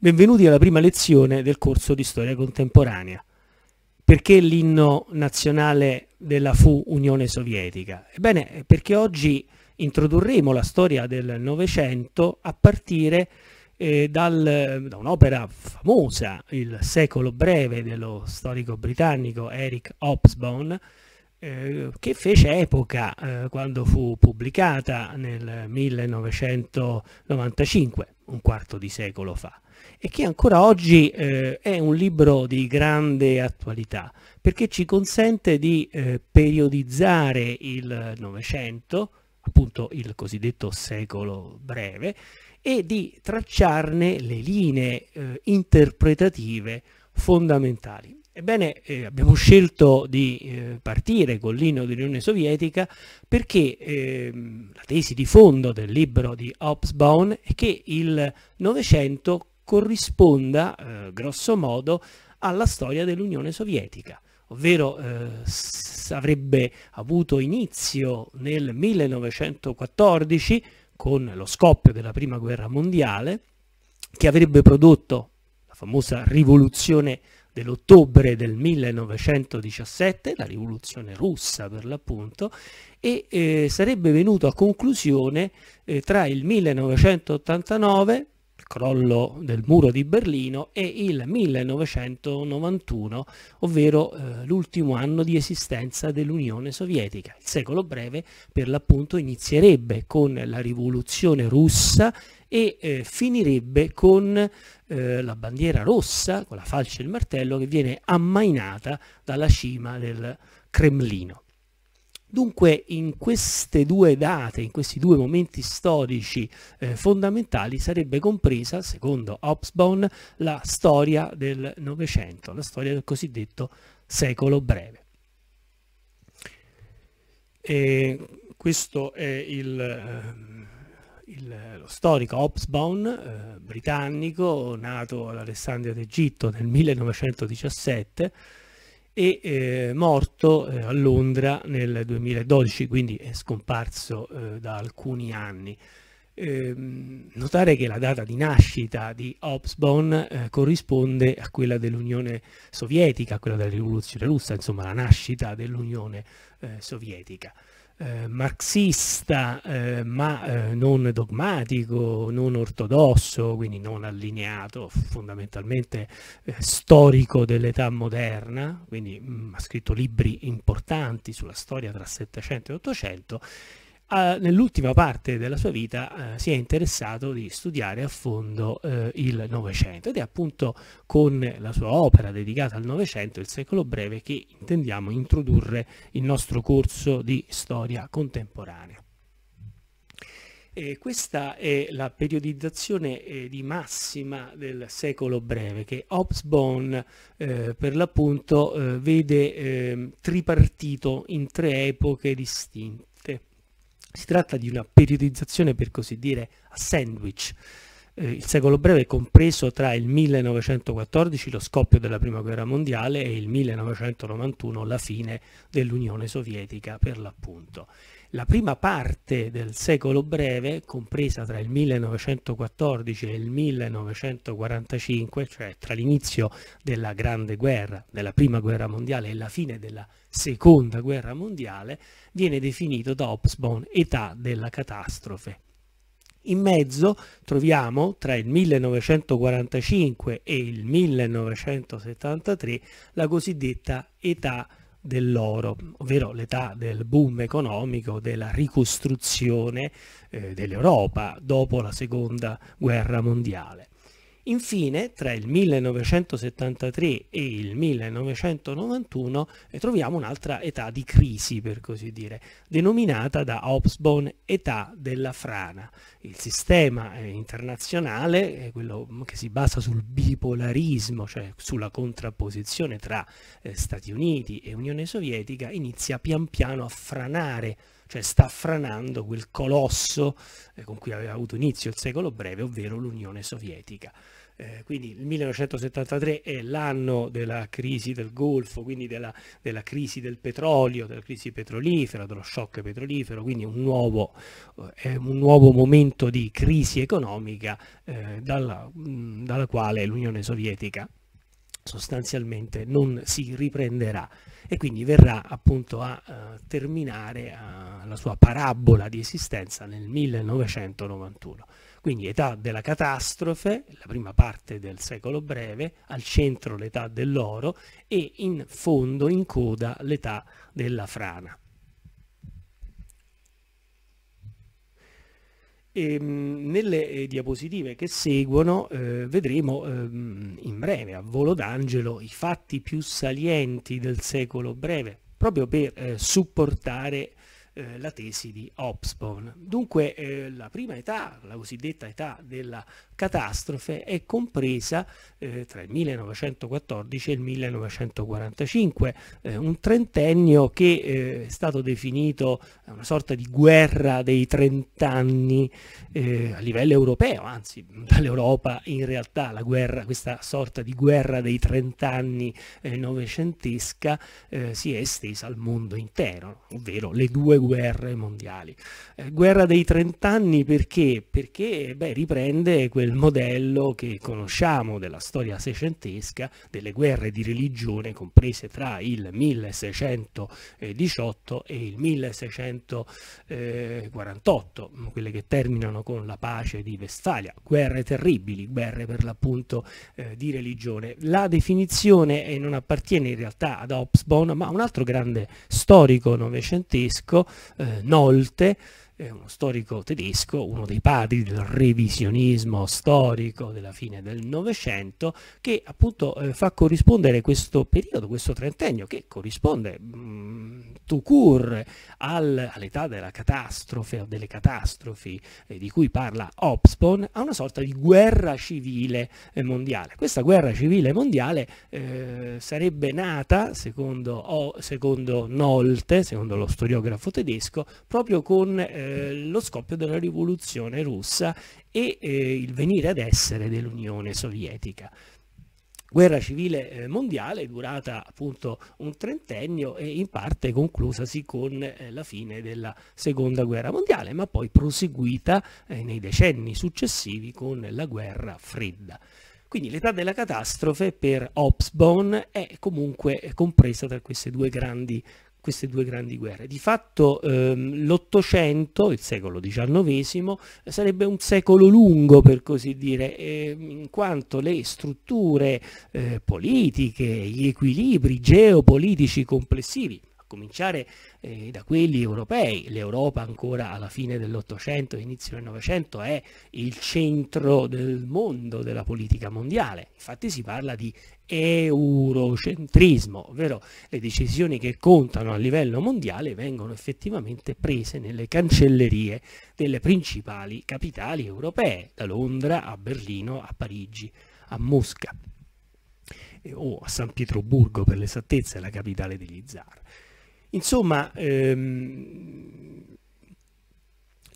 Benvenuti alla prima lezione del corso di storia contemporanea. Perché l'inno nazionale della fu Unione Sovietica? Ebbene, perché oggi introdurremo la storia del Novecento a partire eh, dal, da un'opera famosa, il secolo breve dello storico britannico Eric Hobsbawm, eh, che fece epoca eh, quando fu pubblicata nel 1995, un quarto di secolo fa, e che ancora oggi eh, è un libro di grande attualità, perché ci consente di eh, periodizzare il Novecento, appunto il cosiddetto secolo breve, e di tracciarne le linee eh, interpretative fondamentali. Ebbene, eh, abbiamo scelto di eh, partire con l'inno dell'Unione Sovietica perché eh, la tesi di fondo del libro di Hobsbawm è che il Novecento corrisponda, eh, grosso modo, alla storia dell'Unione Sovietica, ovvero eh, avrebbe avuto inizio nel 1914 con lo scoppio della Prima Guerra Mondiale, che avrebbe prodotto la famosa rivoluzione sovietica dell'ottobre del 1917, la rivoluzione russa per l'appunto, e eh, sarebbe venuto a conclusione eh, tra il 1989, il crollo del muro di Berlino, e il 1991, ovvero eh, l'ultimo anno di esistenza dell'Unione Sovietica. Il secolo breve per l'appunto inizierebbe con la rivoluzione russa e eh, finirebbe con eh, la bandiera rossa con la falce e il martello che viene ammainata dalla cima del Cremlino. Dunque in queste due date, in questi due momenti storici eh, fondamentali sarebbe compresa, secondo Hobsbawm, la storia del Novecento, la storia del cosiddetto secolo breve. E questo è il... Eh, il, lo storico Hobsbawm, eh, britannico, nato ad Alessandria d'Egitto nel 1917 e eh, morto eh, a Londra nel 2012, quindi è scomparso eh, da alcuni anni. Ehm, notare che la data di nascita di Hobsbawm eh, corrisponde a quella dell'Unione Sovietica, a quella della rivoluzione russa, insomma la nascita dell'Unione eh, Sovietica eh, marxista eh, ma eh, non dogmatico, non ortodosso, quindi non allineato fondamentalmente eh, storico dell'età moderna, quindi mh, mm, ha scritto libri importanti sulla storia tra 700 e 800 eh, nell'ultima parte della sua vita eh, si è interessato di studiare a fondo eh, il Novecento ed è appunto con la sua opera dedicata al Novecento, il secolo breve, che intendiamo introdurre il nostro corso di storia contemporanea. Eh, questa è la periodizzazione eh, di massima del secolo breve che Hobsbawm eh, per l'appunto eh, vede ehm, tripartito in tre epoche distinte. Si tratta di una periodizzazione per così dire a sandwich. Eh, il secolo breve è compreso tra il 1914, lo scoppio della Prima Guerra Mondiale, e il 1991, la fine dell'Unione Sovietica per l'appunto la prima parte del secolo breve, compresa tra il 1914 e il 1945, cioè tra l'inizio della Grande Guerra, della Prima Guerra Mondiale e la fine della Seconda Guerra Mondiale, viene definito da Hobsbawm età della catastrofe. In mezzo troviamo tra il 1945 e il 1973 la cosiddetta età dell'oro, ovvero l'età del boom economico, della ricostruzione eh, dell'Europa dopo la seconda guerra mondiale. Infine, tra il 1973 e il 1991 eh, troviamo un'altra età di crisi, per così dire, denominata da Hobsbawm età della frana. Il sistema eh, internazionale, quello mm, che si basa sul bipolarismo, cioè sulla contrapposizione tra eh, Stati Uniti e Unione Sovietica, inizia pian piano a franare cioè sta franando quel colosso eh, con cui aveva avuto inizio il secolo breve, ovvero l'Unione Sovietica. Eh, quindi il 1973 è l'anno della crisi del Golfo, quindi della, della, crisi del petrolio, della crisi petrolifera, dello shock petrolifero, quindi un nuovo, eh, un nuovo momento di crisi economica eh, dalla, mh, dalla quale l'Unione Sovietica sostanzialmente non si riprenderà e quindi verrà appunto a uh, terminare uh, la sua parabola di esistenza nel 1991. Quindi età della catastrofe, la prima parte del secolo breve, al centro l'età dell'oro e in fondo, in coda, l'età della frana. E, ehm, nelle eh, diapositive che seguono eh, vedremo ehm, in breve, a volo d'angelo, i fatti più salienti del secolo breve, proprio per eh, supportare eh, la tesi di Hobsbawm. Dunque eh, la prima età, la cosiddetta età della catastrofe, è compresa eh, tra il 1914 e il 1945, eh, un trentennio che eh, è stato definito una sorta di guerra dei trent'anni eh, a livello europeo, anzi dall'Europa in realtà la guerra, questa sorta di guerra dei trent'anni novecentesca si è estesa al mondo intero, ovvero le due guerre guerre mondiali. Eh, guerra dei trent'anni perché? Perché beh, riprende quel modello che conosciamo della storia seicentesca, delle guerre di religione comprese tra il 1618 e il 1648, quelle che terminano con la pace di Vestfalia, guerre terribili, guerre per l'appunto eh, di religione. La definizione non appartiene in realtà ad Hobsbawm, ma a un altro grande storico novecentesco eh, nolte uno storico tedesco, uno dei padri del revisionismo storico della fine del Novecento, che appunto eh, fa corrispondere questo periodo, questo trentennio, che corrisponde mm, to cure al, all'età della catastrofe o delle catastrofi eh, di cui parla Hobsbawm, a una sorta di guerra civile eh, mondiale. Questa guerra civile mondiale eh, sarebbe nata, secondo, oh, secondo Nolte, secondo lo storiografo tedesco, proprio con eh, eh, lo scoppio della rivoluzione russa e eh, il venire ad essere dell'Unione Sovietica guerra civile eh, mondiale durata appunto un trentennio e in parte conclusasi con eh, la fine della seconda guerra mondiale ma poi proseguita nei decenni successivi con la guerra fredda. Quindi l'età della catastrofe per Hobsbawm è comunque compresa tra queste due grandi queste due grandi guerre. Di fatto ehm, l'Ottocento, il secolo XIX, sarebbe un secolo lungo per così dire, ehm, in quanto le strutture eh, politiche, gli equilibri geopolitici complessivi, cominciare eh, da quelli europei. L'Europa ancora alla fine dell'Ottocento, inizio del Novecento è il centro del mondo della politica mondiale. Infatti si parla di eurocentrismo, ovvero le decisioni che contano a livello mondiale vengono effettivamente prese nelle cancellerie delle principali capitali europee, da Londra a Berlino a Parigi a Mosca eh, o a San Pietroburgo per l'esattezza è la capitale degli zar. Insomma, ehm,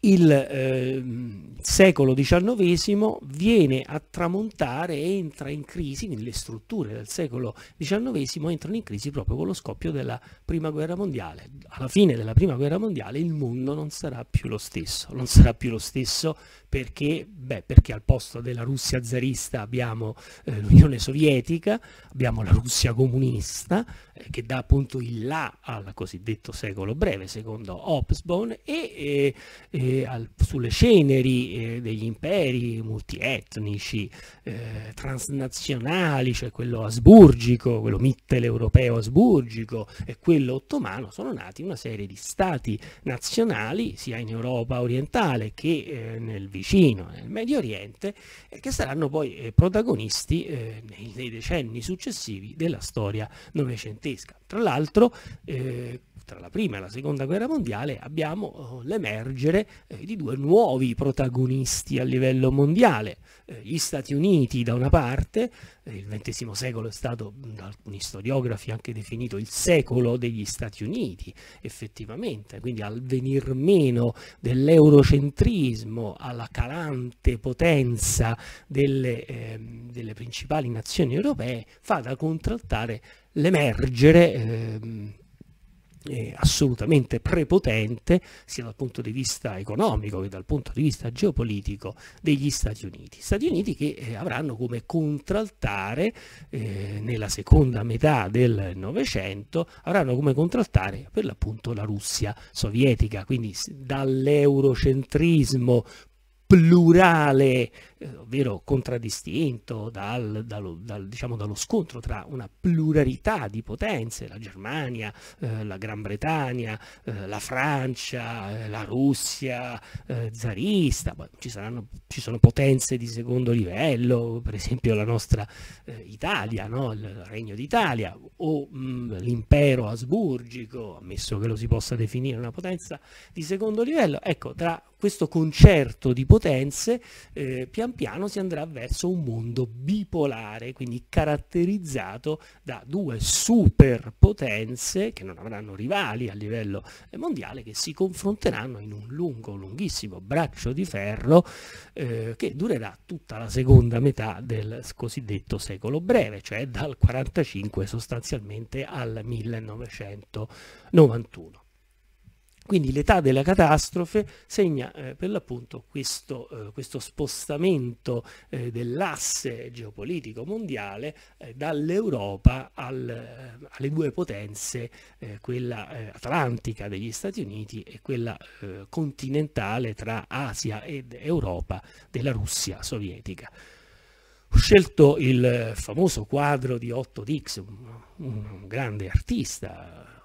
il ehm, secolo XIX viene a tramontare e entra in crisi, le strutture del secolo XIX entrano in crisi proprio con lo scoppio della Prima Guerra Mondiale. Alla fine della Prima Guerra Mondiale il mondo non sarà più lo stesso, non sarà più lo stesso perché? Beh, perché al posto della Russia zarista abbiamo eh, l'Unione Sovietica, abbiamo la Russia comunista, eh, che dà appunto il là al cosiddetto secolo breve, secondo Hobsbawm, e eh, al, sulle ceneri eh, degli imperi multietnici, eh, transnazionali, cioè quello asburgico, quello mitteleuropeo asburgico e quello ottomano, sono nati una serie di stati nazionali, sia in Europa orientale che eh, nel vicino vicino, nel Medio Oriente, e eh, che saranno poi eh, protagonisti eh, nei, decenni successivi della storia novecentesca. Tra l'altro, eh, tra la prima e la seconda guerra mondiale abbiamo eh, l'emergere eh, di due nuovi protagonisti a livello mondiale, eh, gli Stati Uniti da una parte, il XX secolo è stato da alcuni storiografi anche definito il secolo degli Stati Uniti, effettivamente, quindi al venir meno dell'eurocentrismo, alla calante potenza delle, eh, delle principali nazioni europee, fa da contraltare l'emergere eh, eh, assolutamente prepotente sia dal punto di vista economico che dal punto di vista geopolitico degli Stati Uniti. Stati Uniti che eh, avranno come contraltare eh, nella seconda metà del Novecento, avranno come contraltare per l'appunto la Russia sovietica, quindi dall'eurocentrismo plurale eh, ovvero contraddistinto dal, dal, dal, diciamo, dallo scontro tra una pluralità di potenze, la Germania, eh, la Gran Bretagna, eh, la Francia, eh, la Russia eh, zarista, Beh, ci, saranno, ci, sono potenze di secondo livello, per esempio la nostra eh, Italia, no? il Regno d'Italia, o mm, l'impero asburgico, ammesso che lo si possa definire una potenza di secondo livello, ecco, tra questo concerto di potenze, pian piano si andrà verso un mondo bipolare, quindi caratterizzato da due superpotenze che non avranno rivali a livello mondiale, che si confronteranno in un lungo, lunghissimo braccio di ferro eh, che durerà tutta la seconda metà del cosiddetto secolo breve, cioè dal 45 sostanzialmente al 1991. Quindi l'età della catastrofe segna eh, per l'appunto questo, eh, questo spostamento eh, dell'asse geopolitico mondiale eh, dall'Europa al, eh, alle due potenze, eh, quella atlantica degli Stati Uniti e quella continentale tra Asia ed Europa della Russia sovietica. Ho scelto il famoso quadro di Otto Dix, un, un grande artista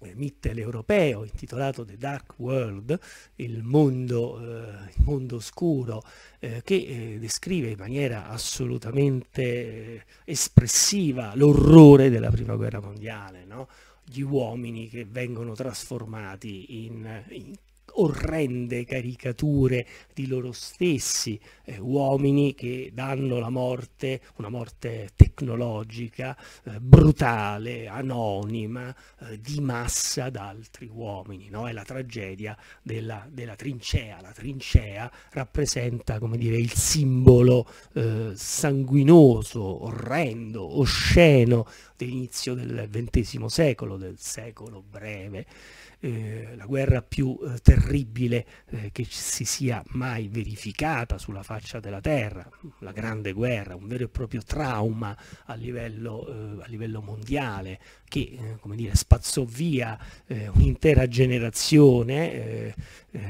eh, Mittel europeo intitolato The Dark World, il mondo, eh, il mondo oscuro, eh, che eh, descrive in maniera assolutamente eh, espressiva l'orrore della prima guerra mondiale, no? gli uomini che vengono trasformati in, in orrende caricature di loro stessi, eh, uomini che danno la morte, una morte tecnologica, eh, brutale, anonima, eh, di massa ad altri uomini. No? È la tragedia della, della, trincea. La trincea rappresenta come dire, il simbolo eh, sanguinoso, orrendo, osceno dell'inizio del XX secolo, del secolo breve eh, la guerra più eh, terribile eh, che si sia mai verificata sulla faccia della terra, la grande guerra, un vero e proprio trauma a livello, eh, a livello mondiale, che eh, come dire, spazzò via eh, un'intera generazione, eh, eh,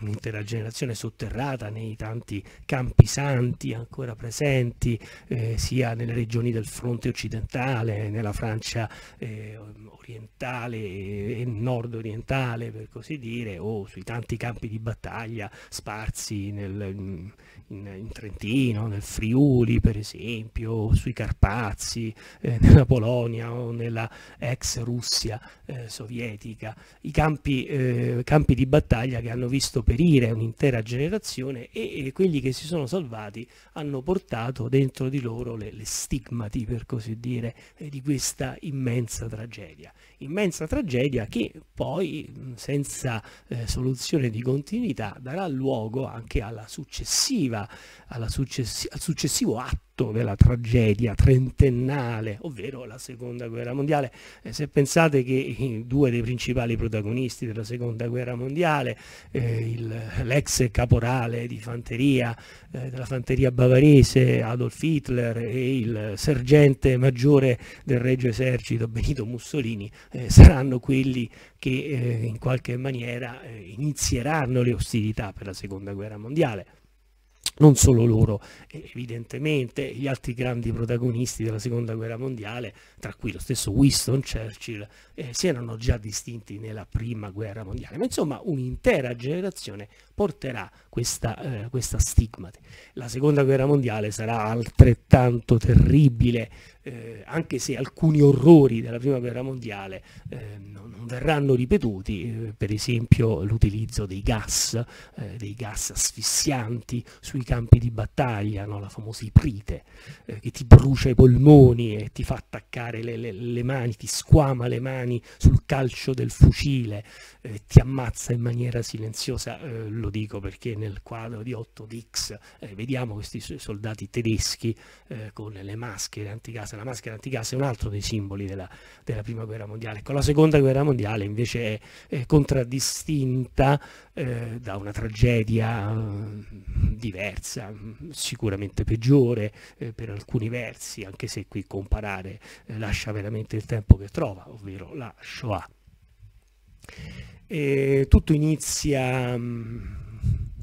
un'intera generazione sotterrata nei tanti campi santi ancora presenti, eh, sia nelle regioni del fronte occidentale, nella Francia eh, orientale e nord orientale per così dire, o sui tanti campi di battaglia sparsi nel in, in, Trentino, nel Friuli per esempio, sui Carpazi, eh, nella Polonia o nella ex Russia eh, sovietica, i campi, eh, campi, di battaglia che hanno visto perire un'intera generazione e, e, quelli che si sono salvati hanno portato dentro di loro le, le stigmati, per così dire, eh, di questa immensa tragedia immensa tragedia che poi, senza eh, soluzione di continuità, darà luogo anche alla successiva, alla successi al successivo atto frutto della tragedia trentennale, ovvero la seconda guerra mondiale. Eh, se pensate che due dei principali protagonisti della seconda guerra mondiale, eh, l'ex caporale di fanteria, eh, della fanteria bavarese Adolf Hitler e il sergente maggiore del Regio Esercito Benito Mussolini, eh, saranno quelli che eh, in qualche maniera eh, inizieranno le ostilità per la seconda guerra mondiale non solo loro, evidentemente gli altri grandi protagonisti della seconda guerra mondiale, tra cui lo stesso Winston Churchill, eh, si erano già distinti nella prima guerra mondiale, ma insomma un'intera generazione porterà questa, eh, questa stigmate. La seconda guerra mondiale sarà altrettanto terribile, eh, anche se alcuni orrori della prima guerra mondiale eh, non, non, verranno ripetuti, eh, per esempio l'utilizzo dei gas, eh, dei gas asfissianti sui campi di battaglia, no? la famosa iprite, eh, che ti brucia i polmoni e ti fa attaccare le, le, le mani, ti squama le mani sul calcio del fucile, ti ammazza in maniera silenziosa. lo lo dico perché nel quadro di 8 Dix eh, vediamo questi soldati tedeschi eh, con le maschere antigas, la maschera antigas è un altro dei simboli della, della prima guerra mondiale, con la seconda guerra mondiale invece è, è contraddistinta eh, da una tragedia mm, diversa, mm, sicuramente peggiore eh, per alcuni versi, anche se qui comparare eh, lascia veramente il tempo che trova, ovvero la Shoah. E tutto inizia, mm,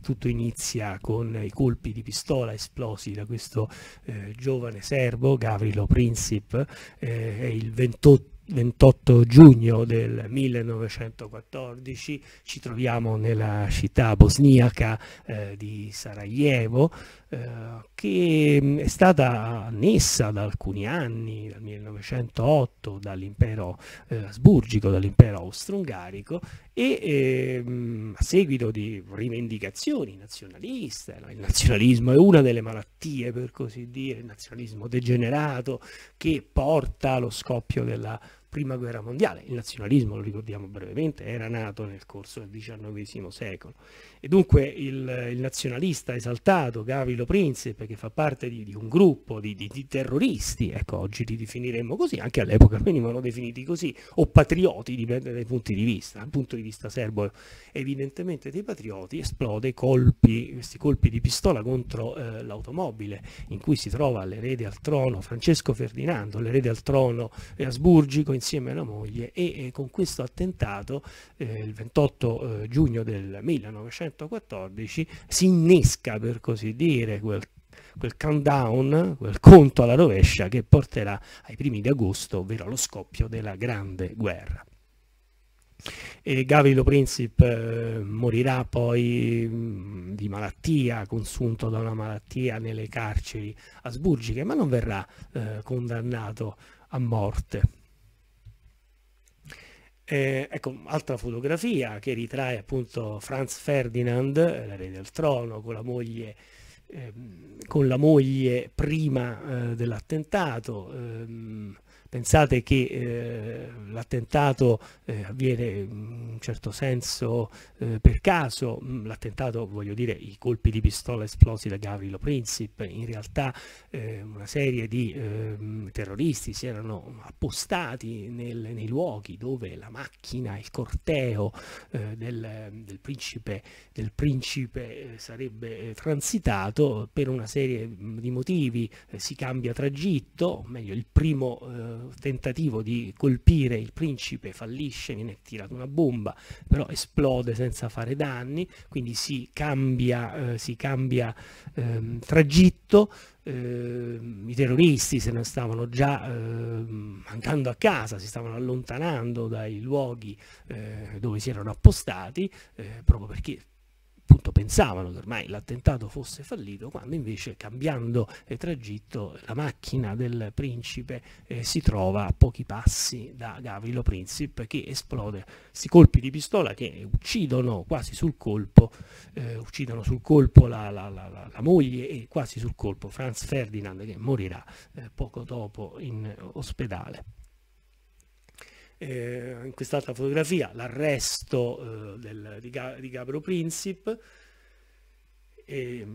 tutto inizia con i colpi di pistola esplosi da questo eh, giovane serbo, Gavrilo Princip, eh, il 28 28 giugno del 1914 ci troviamo nella città bosniaca eh, di Sarajevo eh, che mm, è stata annessa da alcuni anni, dal 1908, dall'impero eh, asburgico, dall'impero austro-ungarico e ehm, a seguito di rivendicazioni nazionaliste, no? il nazionalismo è una delle malattie per così dire, il nazionalismo degenerato che porta allo scoppio della prima guerra mondiale, il nazionalismo lo ricordiamo brevemente era nato nel corso del XIX secolo e dunque il, il nazionalista esaltato Gavilo Principe, che fa parte di, di un gruppo di, di, di, terroristi, ecco oggi li definiremmo così, anche all'epoca venivano definiti così, o patrioti, dipende dai punti di vista, dal punto di vista serbo evidentemente dei patrioti, esplode colpi, questi colpi di pistola contro eh, l'automobile in cui si trova l'erede al trono Francesco Ferdinando, l'erede al trono eh, asburgico insieme alla moglie e eh, con questo attentato eh, il 28 eh, giugno del 1900 1914 si innesca, per così dire, quel, quel countdown, quel conto alla rovescia che porterà ai primi di agosto, ovvero allo scoppio della Grande Guerra. E Gavrilo Princip eh, morirà poi mh, mm, di malattia, consunto da una malattia nelle carceri asburgiche, ma non verrà eh, condannato a morte. Eh, ecco, altra fotografia che ritrae appunto Franz Ferdinand, eh, l'erede del trono, con la moglie, eh, con la moglie prima eh, dell'attentato. Ehm, Pensate che eh, l'attentato eh, avviene in un certo senso eh, per caso, mm, l'attentato, voglio dire, i colpi di pistola esplosi da Gavrilo Princip, in realtà eh, una serie di ehm, terroristi si erano appostati nel, nei luoghi dove la macchina, il corteo eh, del, del, principe, del principe eh, sarebbe transitato per una serie mm, di motivi, si cambia tragitto, o meglio il primo tentativo di colpire il principe fallisce, viene tirata una bomba, però esplode senza fare danni, quindi si cambia, eh, si cambia ehm, tragitto, eh, i terroristi se ne stavano già ehm, andando a casa, si stavano allontanando dai luoghi eh, dove si erano appostati, eh, proprio perché appunto pensavano che ormai l'attentato fosse fallito, quando invece cambiando eh, tragitto la macchina del principe eh, si trova a pochi passi da Gavrilo Princip che esplode, questi colpi di pistola che uccidono quasi sul colpo, eh, uccidono sul colpo la, la, la, la, moglie e quasi sul colpo Franz Ferdinand che morirà eh, poco dopo in ospedale eh, in quest'altra fotografia l'arresto eh, del, di, di Gabro Princip eh,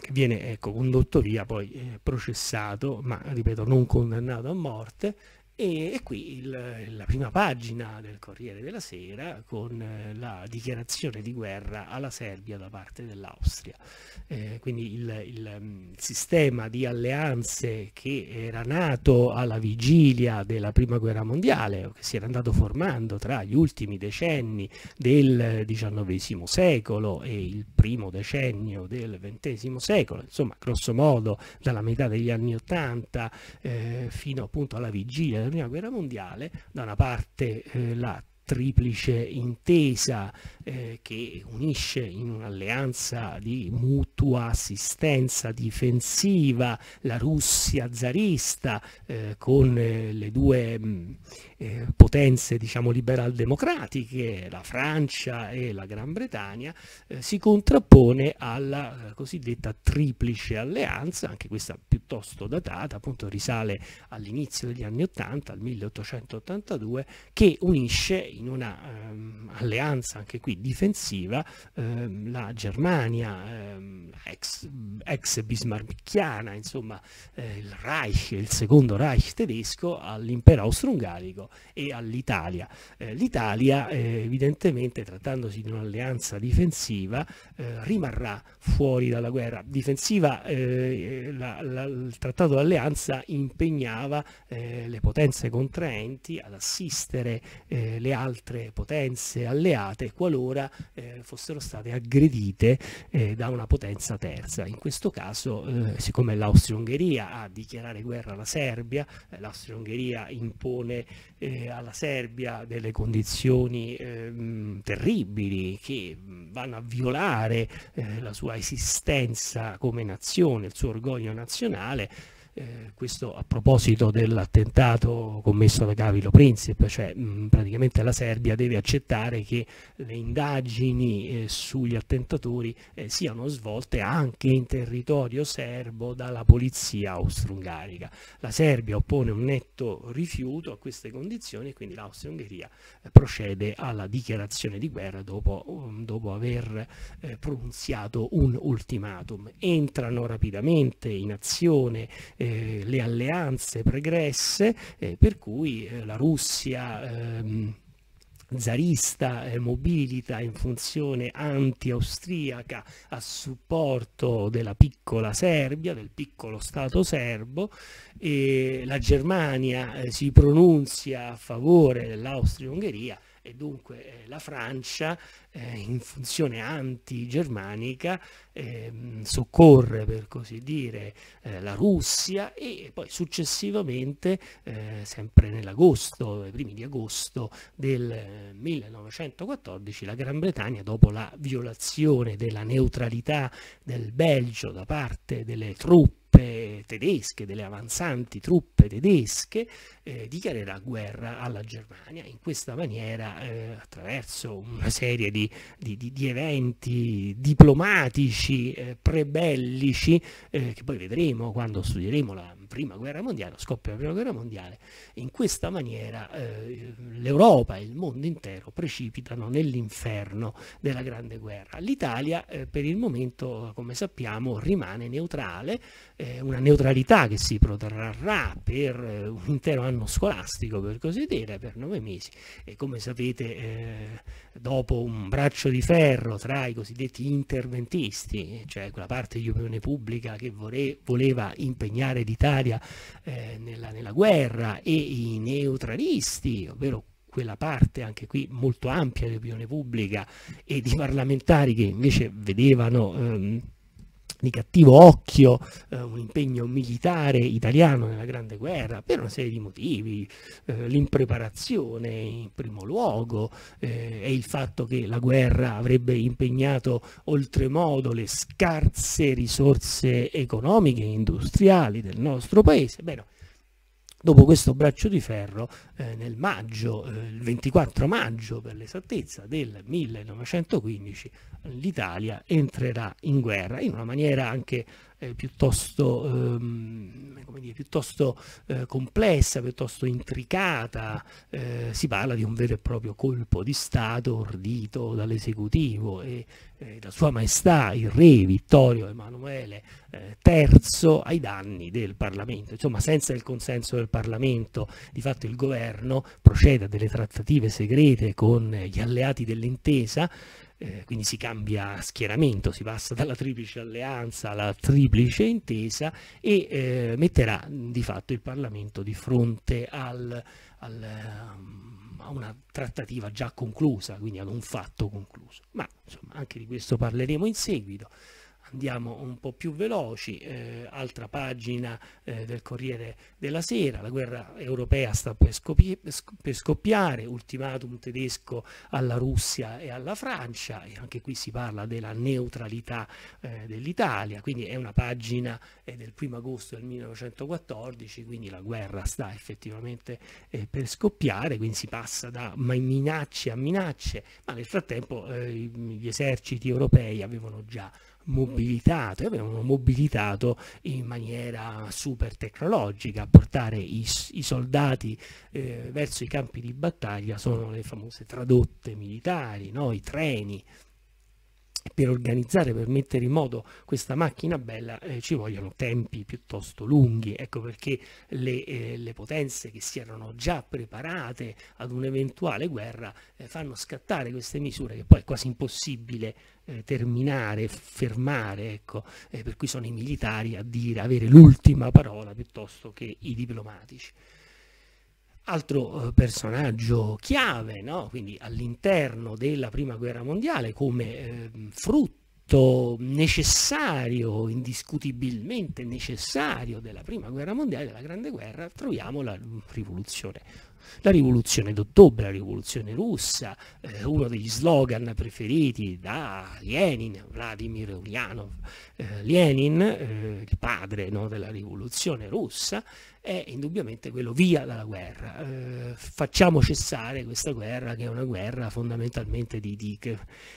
che viene ecco, condotto via poi eh, processato ma ripeto non condannato a morte e, e qui il, la prima pagina del Corriere della Sera con eh, la dichiarazione di guerra alla Serbia da parte dell'Austria. Eh, quindi il, il, mm, sistema di alleanze che era nato alla vigilia della prima guerra mondiale, che si era andato formando tra gli ultimi decenni del XIX secolo e il primo decennio del XX secolo, insomma grosso modo dalla metà degli anni Ottanta eh, fino appunto alla vigilia della prima guerra mondiale, da una parte eh, la triplice intesa eh, che unisce in un'alleanza di mutua assistenza difensiva la Russia zarista eh, con eh, le due mh, mm, eh, potenze diciamo liberal democratiche, la Francia e la Gran Bretagna, eh, si contrappone alla eh, cosiddetta triplice alleanza, anche questa piuttosto datata, appunto risale all'inizio degli anni 80, al 1882, che unisce in una ehm, alleanza anche qui difensiva ehm, la Germania ehm, ex, ex bismarcchiana, insomma eh, il Reich, il secondo Reich tedesco all'impero austro-ungarico e all'Italia. Eh, L'Italia eh, evidentemente trattandosi di un'alleanza difensiva eh, rimarrà fuori dalla guerra. Difensiva eh, eh, la, la, il trattato d'alleanza impegnava eh, le potenze contraenti ad assistere eh, le altre potenze alleate qualora eh, fossero state aggredite eh, da una potenza terza. In questo caso, eh, siccome l'Austria-Ungheria ha dichiarato guerra alla Serbia, eh, l'Austria-Ungheria impone alla Serbia delle condizioni ehm, terribili che vanno a violare la sua esistenza come nazione, il suo orgoglio nazionale, banale eh, questo a proposito dell'attentato commesso da Gavilo Princip, cioè mh, mm, praticamente la Serbia deve accettare che le indagini eh, sugli attentatori eh, siano svolte anche in territorio serbo dalla polizia austro-ungarica. La Serbia oppone un netto rifiuto a queste condizioni e quindi l'Austria-Ungheria eh, procede alla dichiarazione di guerra dopo, um, dopo aver eh, pronunziato un ultimatum. Entrano rapidamente in azione eh, le alleanze pregresse, eh, per cui eh, la Russia ehm, zarista eh, mobilita in funzione anti-austriaca a supporto della piccola Serbia, del piccolo Stato serbo, e la Germania eh, si pronuncia a favore dell'Austria-Ungheria e dunque eh, la Francia eh, in funzione antigermanica eh, soccorre per così dire eh, la Russia e poi successivamente eh, sempre nell'agosto, i primi di agosto del 1914 eh, la Gran Bretagna dopo la violazione della neutralità del Belgio da parte delle truppe tedesche, delle avanzanti truppe tedesche, eh, dichiarerà guerra alla Germania. In questa maniera, eh, attraverso una serie di di, di, di eventi diplomatici, eh, prebellici, eh, che poi vedremo quando studieremo la prima guerra mondiale, scoppia la prima guerra mondiale, in questa maniera eh, l'Europa e il mondo intero precipitano nell'inferno della grande guerra. L'Italia eh, per il momento, come sappiamo, rimane neutrale, eh, una neutralità che si protrarrà per eh, un intero anno scolastico, per così dire, per nove mesi e come sapete eh, dopo un braccio di ferro tra i cosiddetti interventisti, cioè quella parte di opinione pubblica che vole voleva impegnare l'Italia necessaria eh, nella, nella guerra e i neutralisti, ovvero quella parte anche qui molto ampia di opinione pubblica e di parlamentari che invece vedevano ehm, di cattivo occhio eh, un impegno militare italiano nella Grande Guerra per una serie di motivi, eh, l'impreparazione in primo luogo eh, e il fatto che la guerra avrebbe impegnato oltremodo le scarse risorse economiche e industriali del nostro paese. Beh, no, dopo questo braccio di ferro eh, nel maggio, eh, il 24 maggio per l'esattezza del 1915, l'Italia entrerà in guerra in una maniera anche eh, piuttosto, ehm, dire, piuttosto eh, complessa, piuttosto intricata, eh, si parla di un vero e proprio colpo di Stato ordito dall'esecutivo e eh, da Sua Maestà il Re Vittorio Emanuele III eh, ai danni del Parlamento. Insomma, senza il consenso del Parlamento, di fatto il governo procede a delle trattative segrete con gli alleati dell'intesa eh, quindi si cambia schieramento, si passa dalla triplice alleanza alla triplice intesa e eh, metterà di fatto il Parlamento di fronte al, al, ehm, a una trattativa già conclusa, quindi ad un fatto concluso. Ma insomma anche di questo parleremo in seguito andiamo un po' più veloci, eh, altra pagina eh, del Corriere della Sera, la guerra europea sta per, scoppi per, scoppiare, ultimatum tedesco alla Russia e alla Francia e anche qui si parla della neutralità eh, dell'Italia, quindi è una pagina eh, del primo agosto del 1914, quindi la guerra sta effettivamente eh, per scoppiare, quindi si passa da minacce a minacce, ma nel frattempo eh, gli eserciti europei avevano già mobilitato e avevano mobilitato in maniera super tecnologica a portare i, i soldati eh, verso i campi di battaglia sono le famose tradotte militari, no? i treni per organizzare, per mettere in moto questa macchina bella eh, ci vogliono tempi piuttosto lunghi, ecco perché le, eh, le, potenze che si erano già preparate ad un'eventuale guerra eh, fanno scattare queste misure che poi è quasi impossibile eh, terminare, fermare, ecco, eh, per cui sono i militari a dire, avere l'ultima parola piuttosto che i diplomatici. Altro eh, personaggio chiave, no? quindi all'interno della Prima Guerra Mondiale come eh, frutto necessario, indiscutibilmente necessario della Prima Guerra Mondiale, della Grande Guerra, troviamo la rivoluzione la rivoluzione d'ottobre, la rivoluzione russa, eh, uno degli slogan preferiti da Lenin, Vladimir Ulyanov. Eh, Lenin, eh, il padre no, della rivoluzione russa, è indubbiamente quello via dalla guerra. Eh, facciamo cessare questa guerra che è una guerra fondamentalmente di, di,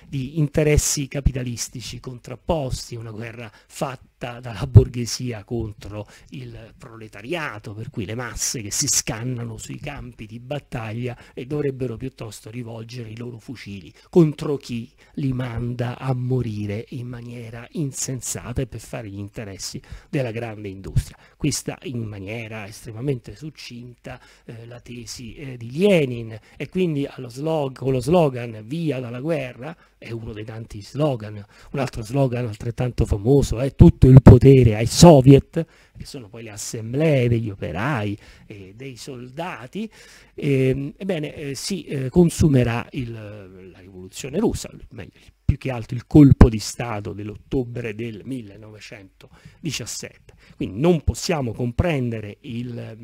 di interessi capitalistici contrapposti, una guerra fatta dalla borghesia contro il proletariato, per cui le masse che si scannano sui campi di battaglia e dovrebbero piuttosto rivolgere i loro fucili contro chi li manda a morire in maniera insensata e per fare gli interessi della grande industria. Questa in maniera maniera estremamente succinta eh, la tesi eh, di Lenin e quindi slog, con lo slogan Via dalla guerra, è uno dei tanti slogan, un altro slogan altrettanto famoso è Tutto il potere ai soviet, che sono poi le assemblee degli operai e dei soldati, eh, ebbene eh, si eh, consumerà il, la rivoluzione russa, meglio, più che altro il colpo di Stato dell'ottobre del 1917. Quindi non possiamo comprendere il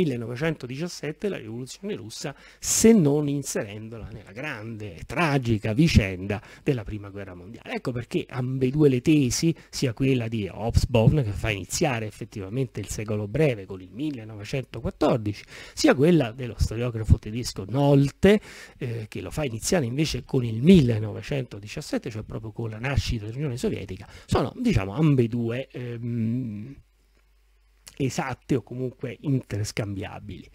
1917 la rivoluzione russa se non inserendola nella grande e tragica vicenda della prima guerra mondiale. Ecco perché ambedue le tesi, sia quella di Hobsbawm che fa iniziare effettivamente il secolo breve con il 1914, sia quella dello storiografo tedesco Nolte eh, che lo fa iniziare invece con il 1917, cioè proprio con la nascita dell'Unione Sovietica, sono diciamo ambedue ehm, esatte o comunque interscambiabili.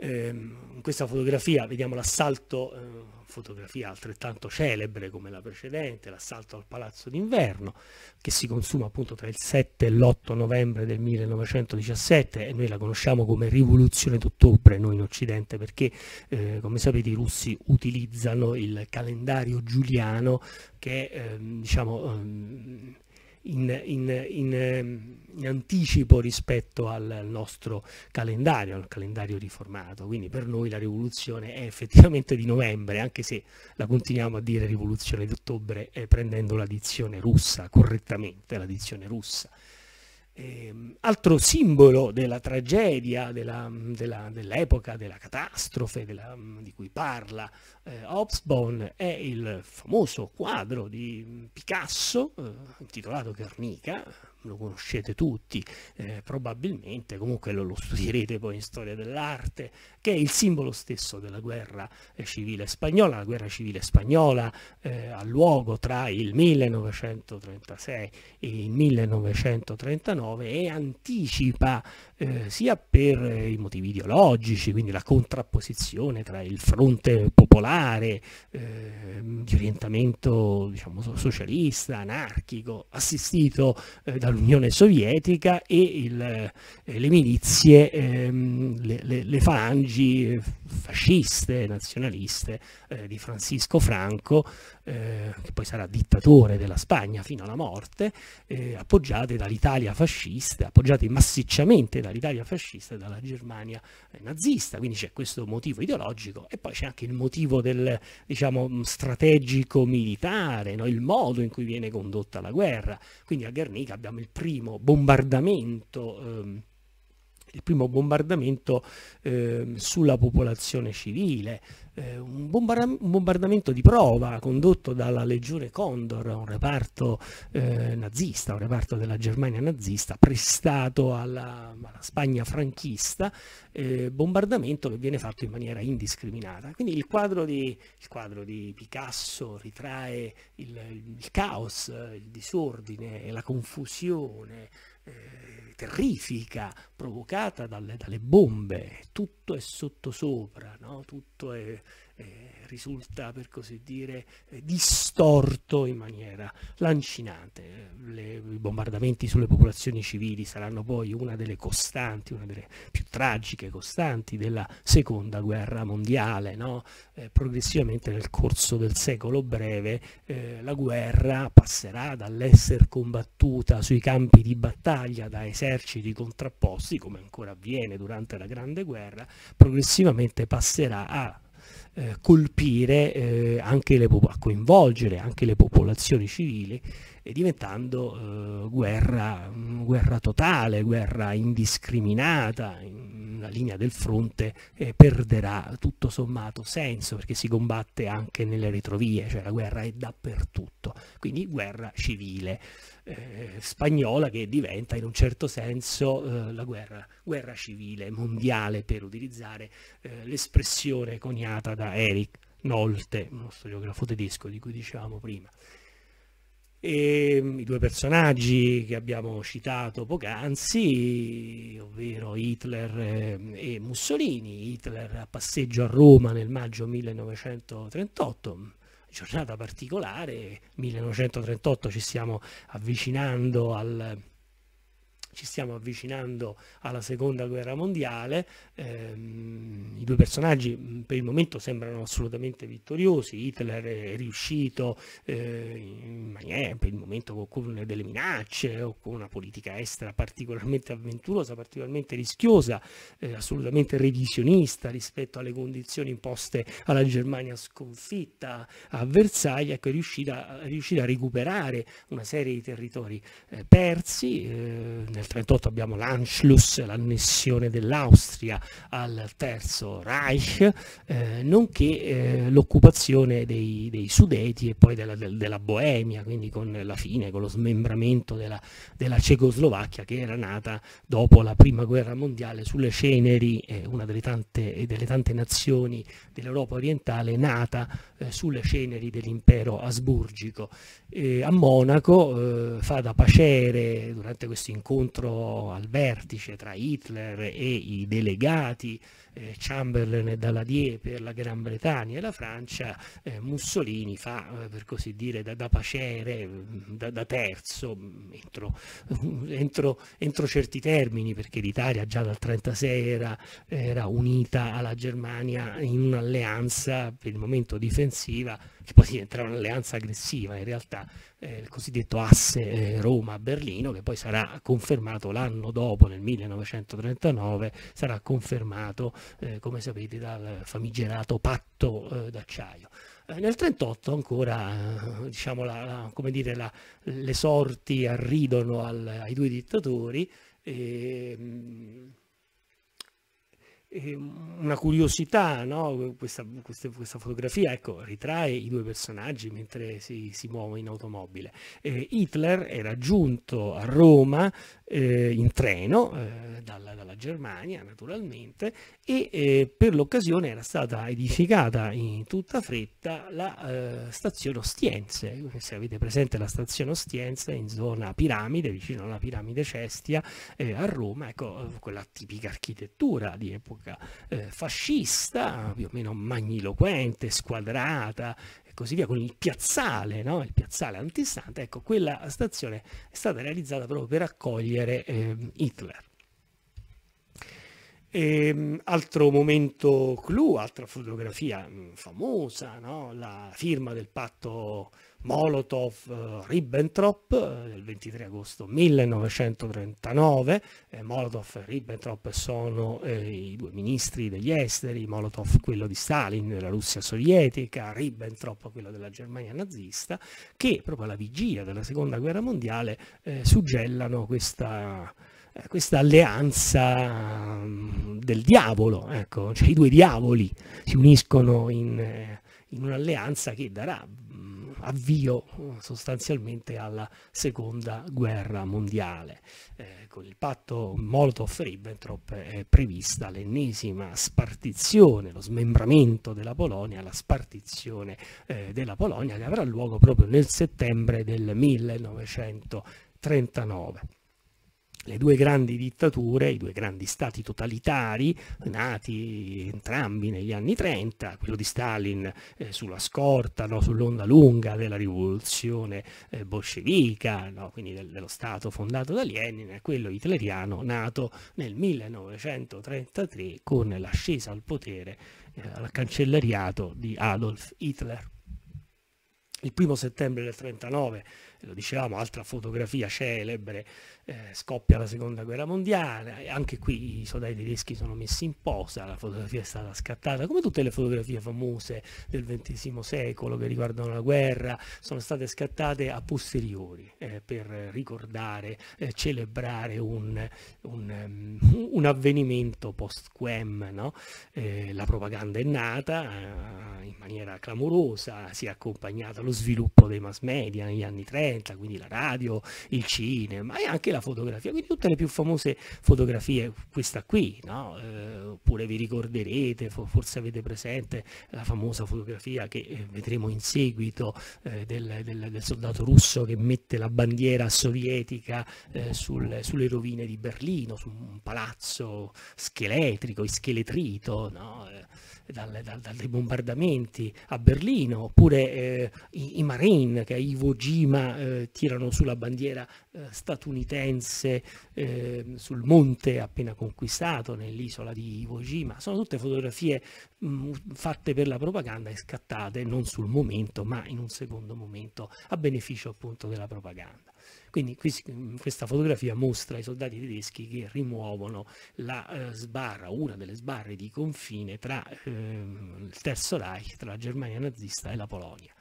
Ehm, in questa fotografia vediamo l'assalto, eh, fotografia altrettanto celebre come la precedente, l'assalto al Palazzo d'Inverno, che si consuma appunto tra il 7 e l'8 novembre del 1917 e noi la conosciamo come rivoluzione d'ottobre noi in Occidente perché eh, come sapete i russi utilizzano il calendario giuliano che eh, diciamo ehm, in, in, in, ehm, in, anticipo rispetto al nostro calendario, al calendario riformato. Quindi per noi la rivoluzione è effettivamente di novembre, anche se la continuiamo a dire rivoluzione d'ottobre eh, prendendo la dizione russa, correttamente la dizione russa eh, altro simbolo della tragedia dell'epoca, della catastrofe della, di cui parla eh, Hobsbawm è il famoso quadro di Picasso eh, intitolato Guernica, lo conoscete tutti eh, probabilmente, comunque lo, lo, studierete poi in storia dell'arte, che è il simbolo stesso della guerra eh, civile spagnola. La guerra civile spagnola eh, ha luogo tra il 1936 e il 1939 e anticipa eh, sia per eh, i motivi ideologici, quindi la contrapposizione tra il fronte popolare eh, di orientamento diciamo, socialista, anarchico, assistito eh, dall'Unione Sovietica e il, eh, le milizie, ehm, le, le, le, falangi fasciste, nazionaliste di Francisco Franco, che poi sarà dittatore della Spagna fino alla morte, appoggiate dall'Italia fascista, appoggiate massicciamente da dall'Italia fascista e dalla Germania eh, nazista, quindi c'è questo motivo ideologico e poi c'è anche il motivo del diciamo, mm, strategico militare, no? il modo in cui viene condotta la guerra. Quindi a Guernica abbiamo il primo bombardamento ehm, il primo bombardamento eh, sulla popolazione civile, eh, un, bombar un, bombardamento di prova condotto dalla Legione Condor, un reparto eh, nazista, un reparto della Germania nazista, prestato alla, alla Spagna franchista, eh, bombardamento che viene fatto in maniera indiscriminata. Quindi il quadro di, il quadro di Picasso ritrae il, il caos, il disordine, la confusione, eh, terrifica provocata dalle, dalle, bombe, tutto è sottosopra, no? tutto è eh, risulta per così dire eh, distorto in maniera lancinante. Le, I bombardamenti sulle popolazioni civili saranno poi una delle costanti, una delle più tragiche costanti della seconda guerra mondiale. No? Eh, progressivamente nel corso del secolo breve eh, la guerra passerà dall'essere combattuta sui campi di battaglia da eserciti contrapposti, come ancora avviene durante la Grande Guerra, progressivamente passerà a eh, colpire, eh, anche le, a coinvolgere anche le popolazioni civili, e eh, diventando eh, guerra, mm, guerra, totale, guerra indiscriminata, la linea del fronte perderà tutto sommato senso perché si combatte anche nelle retrovie, cioè la guerra è dappertutto, quindi guerra civile. Eh, spagnola che diventa in un certo senso eh, la guerra, guerra, civile mondiale per utilizzare eh, l'espressione coniata da Eric Nolte, uno storiografo tedesco di cui dicevamo prima. E, mm, I due personaggi che abbiamo citato poc'anzi, ovvero Hitler eh, e Mussolini, Hitler a passeggio a Roma nel maggio 1938, giornata particolare, 1938 ci stiamo avvicinando al ci stiamo avvicinando alla seconda guerra mondiale, ehm, i due personaggi mm, per il momento sembrano assolutamente vittoriosi, Hitler è riuscito eh, in maniera, per il momento con delle minacce o con una politica estera particolarmente avventurosa, particolarmente rischiosa, eh, assolutamente revisionista rispetto alle condizioni imposte alla Germania sconfitta a Versailles, ecco, è riuscita, è riuscita a recuperare una serie di territori eh, persi eh, nel 1938 abbiamo l'Anschluss, l'annessione dell'Austria al Terzo Reich, eh, nonché eh, l'occupazione dei, dei, Sudeti e poi della, della, Boemia, quindi con la fine, con lo smembramento della, della, Cecoslovacchia che era nata dopo la Prima Guerra Mondiale sulle ceneri, eh, una delle tante, delle tante nazioni dell'Europa orientale nata eh, sulle ceneri dell'impero asburgico. Eh, a Monaco eh, fa da pacere durante questo incontro scontro al vertice tra Hitler e i delegati eh, Chamberlain e Daladier per la Gran Bretagna e la Francia, eh, Mussolini fa eh, per così dire da, da pacere, mm, da, da terzo, mm, entro, entro, entro, certi termini, perché l'Italia già dal 1936 era, era unita alla Germania in un'alleanza per il momento difensiva che poi diventerà un'alleanza aggressiva in realtà, eh, il cosiddetto asse eh, Roma-Berlino, che poi sarà confermato l'anno dopo, nel 1939, sarà confermato eh, come sapete, dal famigerato patto eh, d'acciaio. Eh, nel 1938 ancora eh, diciamo, la, la, come dire, la, le sorti arridono al, ai due dittatori. Ehm, e, una curiosità, no? questa, questa, questa, fotografia ecco, ritrae i due personaggi mentre si, si muove in automobile. Eh, Hitler era giunto a Roma eh, in treno eh, dalla, dalla, Germania naturalmente e eh, per l'occasione era stata edificata in tutta fretta la eh, stazione Ostiense, se avete presente la stazione Ostiense in zona piramide, vicino alla piramide Cestia eh, a Roma, ecco quella tipica architettura di epoca eh, fascista, più o meno magniloquente, squadrata, così via, con il piazzale, no? il piazzale antistante, ecco, quella stazione è stata realizzata proprio per accogliere eh, Hitler. E, ehm, altro momento clou, altra fotografia mm, famosa, no? la firma del patto Molotov-Ribbentrop eh, del eh, 23 agosto 1939. Eh, Molotov e Ribbentrop sono eh, i due ministri degli esteri, Molotov quello di Stalin della Russia sovietica, Ribbentrop quello della Germania nazista, che proprio alla vigilia della seconda guerra mondiale suggellano questa questa alleanza mm, del diavolo, ecco, cioè i due diavoli si uniscono in, in un'alleanza che darà avvio uh, sostanzialmente alla seconda guerra mondiale. Eh, con il patto Molotov-Ribbentrop è prevista l'ennesima spartizione, lo smembramento della Polonia, la spartizione eh, della Polonia che avrà luogo proprio nel settembre del 1939 le due grandi dittature, i due grandi stati totalitari, nati entrambi negli anni 30, quello di Stalin eh, sulla scorta, no, sull'onda lunga della rivoluzione eh, bolscevica, no, quindi del, dello Stato fondato da Lenin, e quello hitleriano nato nel 1933 con l'ascesa al potere eh, al cancellariato di Adolf Hitler. Il primo settembre del 1939, lo dicevamo, altra fotografia celebre eh, scoppia la seconda guerra mondiale, eh, anche qui i soldati tedeschi sono messi in posa, la fotografia è stata scattata, come tutte le fotografie famose del XX secolo che riguardano la guerra, sono state scattate a posteriori eh, per ricordare, eh, celebrare un, un, ehm, un avvenimento post-quem, no? Eh, la propaganda è nata eh, in maniera clamorosa, si è accompagnata allo sviluppo dei mass media negli anni 30, quindi la radio, il cinema e anche la la fotografia, quindi tutte le più famose fotografie, questa qui, no? eh, oppure vi ricorderete, forse avete presente la famosa fotografia che eh, vedremo in seguito eh, del, del, del, soldato russo che mette la bandiera sovietica eh, sul, sulle rovine di Berlino, su un palazzo scheletrico, ischeletrito. No? Eh, dal, dal, dai bombardamenti a Berlino, oppure eh, i, i, Marine che a Iwo Jima eh, tirano sulla bandiera eh, statunitense ehm, sul monte appena conquistato nell'isola di Iwo Jima. Sono tutte fotografie mh, mm, fatte per la propaganda e scattate non sul momento ma in un secondo momento a beneficio appunto della propaganda. Quindi qui, mm, questa fotografia mostra i soldati tedeschi che rimuovono la eh, sbarra, una delle sbarre di confine tra eh, il Terzo Reich, tra la Germania nazista e la Polonia.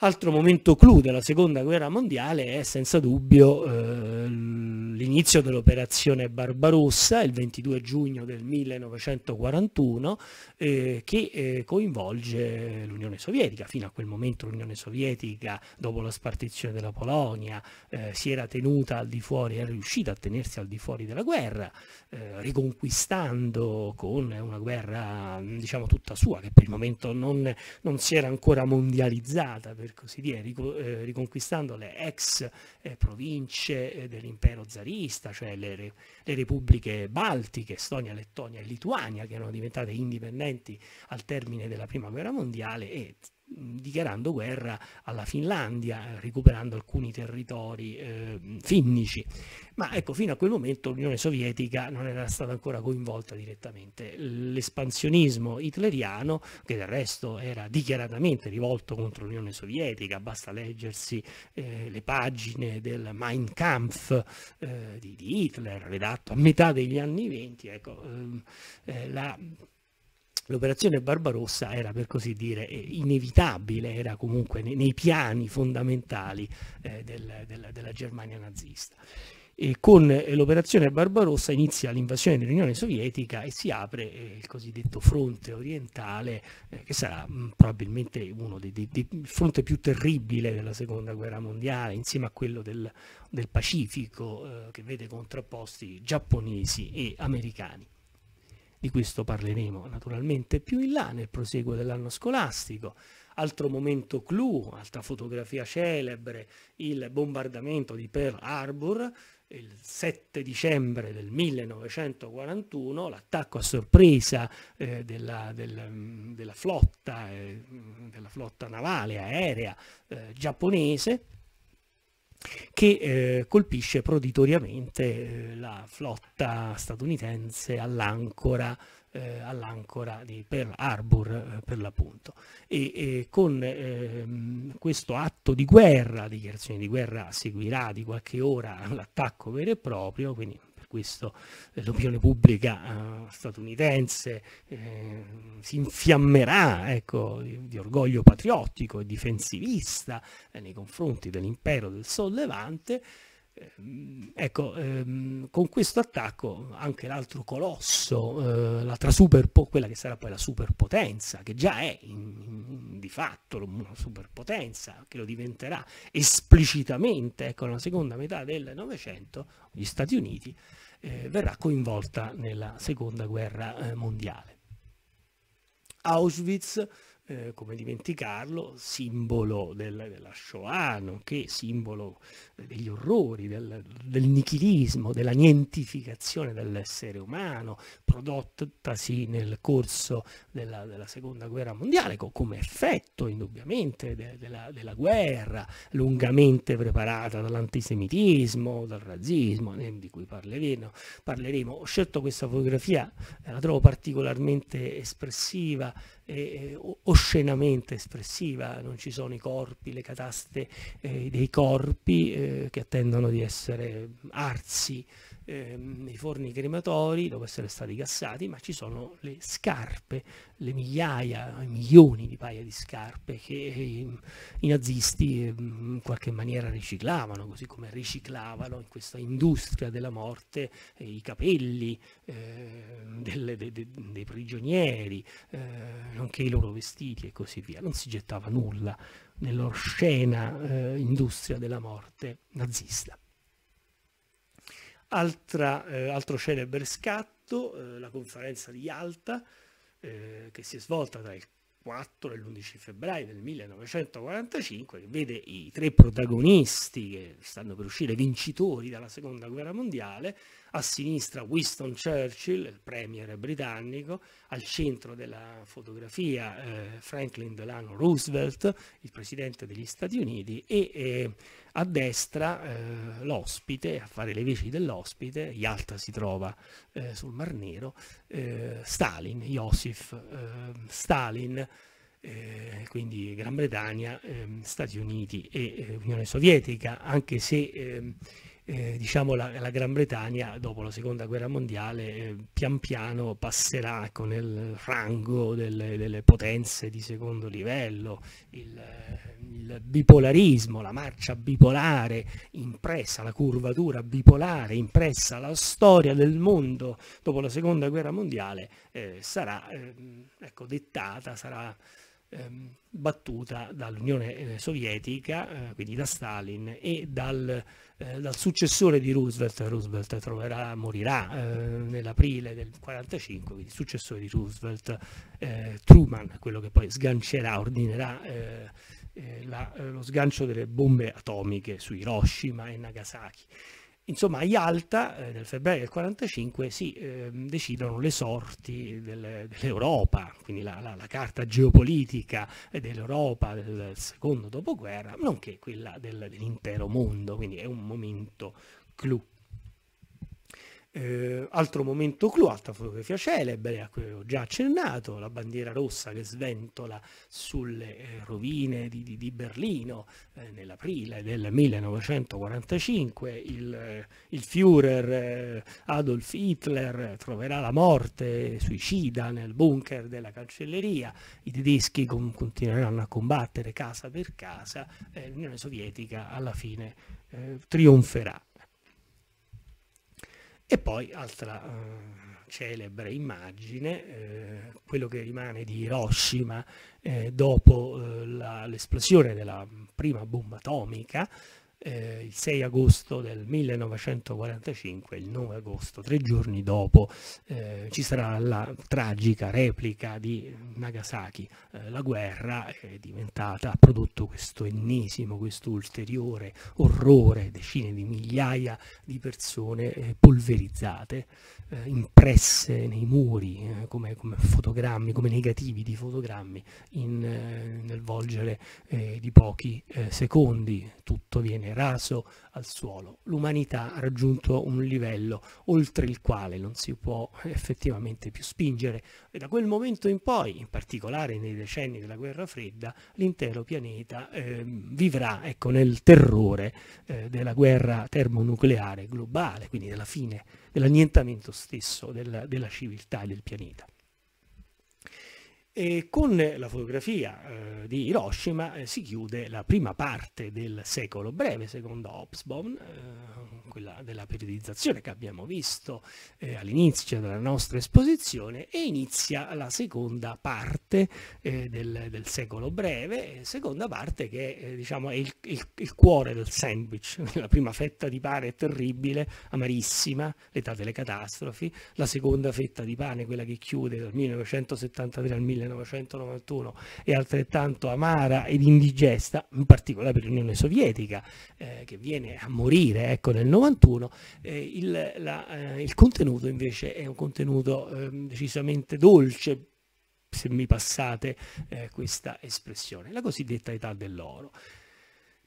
Altro momento clou della seconda guerra mondiale è senza dubbio eh, l'inizio dell'operazione Barbarossa il 22 giugno del 1941 eh, che eh, coinvolge l'Unione Sovietica. Fino a quel momento l'Unione Sovietica dopo la spartizione della Polonia eh, si era tenuta al di fuori, era riuscita a tenersi al di fuori della guerra, eh, riconquistando con una guerra diciamo tutta sua che per il momento non, non si era ancora mondializzata per così dire, eh, riconquistando le ex eh, province eh, dell'impero zarista, cioè le, re le repubbliche baltiche, Estonia, Lettonia e Lituania, che erano diventate indipendenti al termine della Prima Guerra Mondiale e dichiarando guerra alla Finlandia, recuperando alcuni territori eh, finnici. Ma ecco, fino a quel momento l'Unione Sovietica non era stata ancora coinvolta direttamente. L'espansionismo hitleriano, che del resto era dichiaratamente rivolto contro l'Unione Sovietica, basta leggersi eh, le pagine del Mein Kampf eh, di, di, Hitler, redatto a metà degli anni 20, ecco, ehm, eh, la l'operazione Barbarossa era per così dire eh, inevitabile, era comunque nei, piani fondamentali eh, del, della, della Germania nazista. E con eh, l'operazione Barbarossa inizia l'invasione dell'Unione Sovietica e si apre eh, il cosiddetto fronte orientale che sarà mm, probabilmente uno dei, dei, dei fronte più terribile della seconda guerra mondiale insieme a quello del, del Pacifico eh, che vede contrapposti giapponesi e americani di questo parleremo naturalmente più in là nel proseguo dell'anno scolastico. Altro momento clou, altra fotografia celebre, il bombardamento di Pearl Harbor, il 7 dicembre del 1941, l'attacco a sorpresa eh, della, del, mm, della, flotta, eh, della, flotta, navale aerea eh, giapponese che eh, colpisce proditoriamente eh, la flotta statunitense all'ancora eh, all'ancora di Pearl Harbor eh, per l'appunto e, e con ehm, questo atto di guerra dichiarazione di guerra seguirà di qualche ora l'attacco vero e proprio quindi questo eh, l'opinione pubblica eh, statunitense eh, si infiammerà ecco, di, orgoglio patriottico e difensivista nei confronti dell'impero del sollevante, Ecco, ehm, con questo attacco anche l'altro colosso, eh, quella che sarà poi la superpotenza, che già è in, in, di fatto una superpotenza, che lo diventerà esplicitamente ecco, nella seconda metà del Novecento, gli Stati Uniti, eh, verrà coinvolta nella seconda guerra eh, mondiale. Auschwitz eh, come dimenticarlo, simbolo del, della Shoah, nonché simbolo degli orrori, del, del nichilismo, della nientificazione dell'essere umano, prodottasi nel corso della, della seconda guerra mondiale, co come effetto indubbiamente de, della, della, guerra, lungamente preparata dall'antisemitismo, dal razzismo, di cui parleremo, parleremo. Ho scelto questa fotografia, la trovo particolarmente espressiva, eh, oscenamente espressiva, non ci sono i corpi, le cataste eh, dei corpi eh, che attendono di essere arsi Ehm, nei forni crematori dopo essere stati gassati, ma ci sono le scarpe, le migliaia, milioni di paia di scarpe che ehm, i, nazisti ehm, in qualche maniera riciclavano, così come riciclavano in questa industria della morte eh, i capelli eh, delle, de, de, dei prigionieri, eh, nonché i loro vestiti e così via. Non si gettava nulla nell'oscena eh, industria della morte nazista. Altra, eh, altro celebre scatto, eh, la conferenza di Yalta, eh, che si è svolta tra il 4 e l'11 febbraio del 1945, che vede i tre protagonisti che stanno per uscire vincitori dalla seconda guerra mondiale, a sinistra Winston Churchill, il premier britannico, al centro della fotografia eh, Franklin Delano Roosevelt, il presidente degli Stati Uniti, e eh, a destra eh, l'ospite, a fare le veci dell'ospite, Yalta si trova eh, sul Mar Nero, eh, Stalin, Joseph ehm, Stalin. Eh, quindi Gran Bretagna, ehm, Stati Uniti e eh, Unione Sovietica, anche se ehm, eh, diciamo la, la, Gran Bretagna dopo la seconda guerra mondiale eh, pian piano passerà con ecco, il rango delle, delle potenze di secondo livello, il, il, bipolarismo, la marcia bipolare impressa, la curvatura bipolare impressa alla storia del mondo dopo la seconda guerra mondiale eh, sarà ehm, ecco, dettata, sarà ehm, battuta dall'Unione eh, Sovietica, eh, quindi da Stalin, e dal, eh, dal, successore di Roosevelt, Roosevelt troverà, morirà eh, nell'aprile del 1945, quindi successore di Roosevelt, eh, Truman, quello che poi sgancerà, ordinerà eh, la, lo sgancio delle bombe atomiche su Hiroshima e Nagasaki. Insomma, a Yalta eh, nel febbraio del 1945 si eh, decidono le sorti del, dell'Europa, quindi la, la, la, carta geopolitica dell'Europa del secondo dopoguerra, nonché quella del, dell'intero mondo, quindi è un momento clou. Eh, altro momento clou, altra fotografia celebre a cui ho già accennato, la bandiera rossa che sventola sulle eh, rovine di, di, di Berlino eh, nell'aprile del 1945, il, eh, il Führer eh, Adolf Hitler troverà la morte suicida nel bunker della cancelleria, i tedeschi con, continueranno a combattere casa per casa, eh, l'Unione Sovietica alla fine trionferà. E poi, altra eh, celebre immagine, eh, quello che rimane di Hiroshima eh, dopo eh, l'esplosione della prima bomba atomica, eh, il 6 agosto del 1945, il 9 agosto, tre giorni dopo, eh, ci sarà la tragica replica di Nagasaki. Eh, la guerra è diventata, ha prodotto questo ennesimo, questo ulteriore orrore, decine di migliaia di persone eh, polverizzate eh, impresse nei muri, eh, come, come, fotogrammi, come negativi di fotogrammi, in, eh, nel volgere eh, di pochi eh, secondi. Tutto viene raso, al suolo. L'umanità ha raggiunto un livello oltre il quale non si può effettivamente più spingere e da quel momento in poi, in particolare nei decenni della guerra fredda, l'intero pianeta eh, vivrà ecco, nel terrore eh, della guerra termonucleare globale, quindi della fine, dell'annientamento stesso della, della civiltà e del pianeta. E con la fotografia eh, di Hiroshima eh, si chiude la prima parte del secolo breve, secondo Hobsbawm, eh, quella della periodizzazione che abbiamo visto eh, all'inizio della nostra esposizione, e inizia la seconda parte eh, del, del, secolo breve, eh, seconda parte che diciamo, è il, il, il, cuore del sandwich, la prima fetta di pane è terribile, amarissima, l'età delle catastrofi, la seconda fetta di pane, quella che chiude dal 1973 al 1973, 1991 e altrettanto amara ed indigesta, in particolare per l'Unione Sovietica, eh, che viene a morire ecco, nel 91, eh, il, la, eh, il, contenuto invece è un contenuto ehm, decisamente dolce, se mi passate eh, questa espressione, la cosiddetta età dell'oro.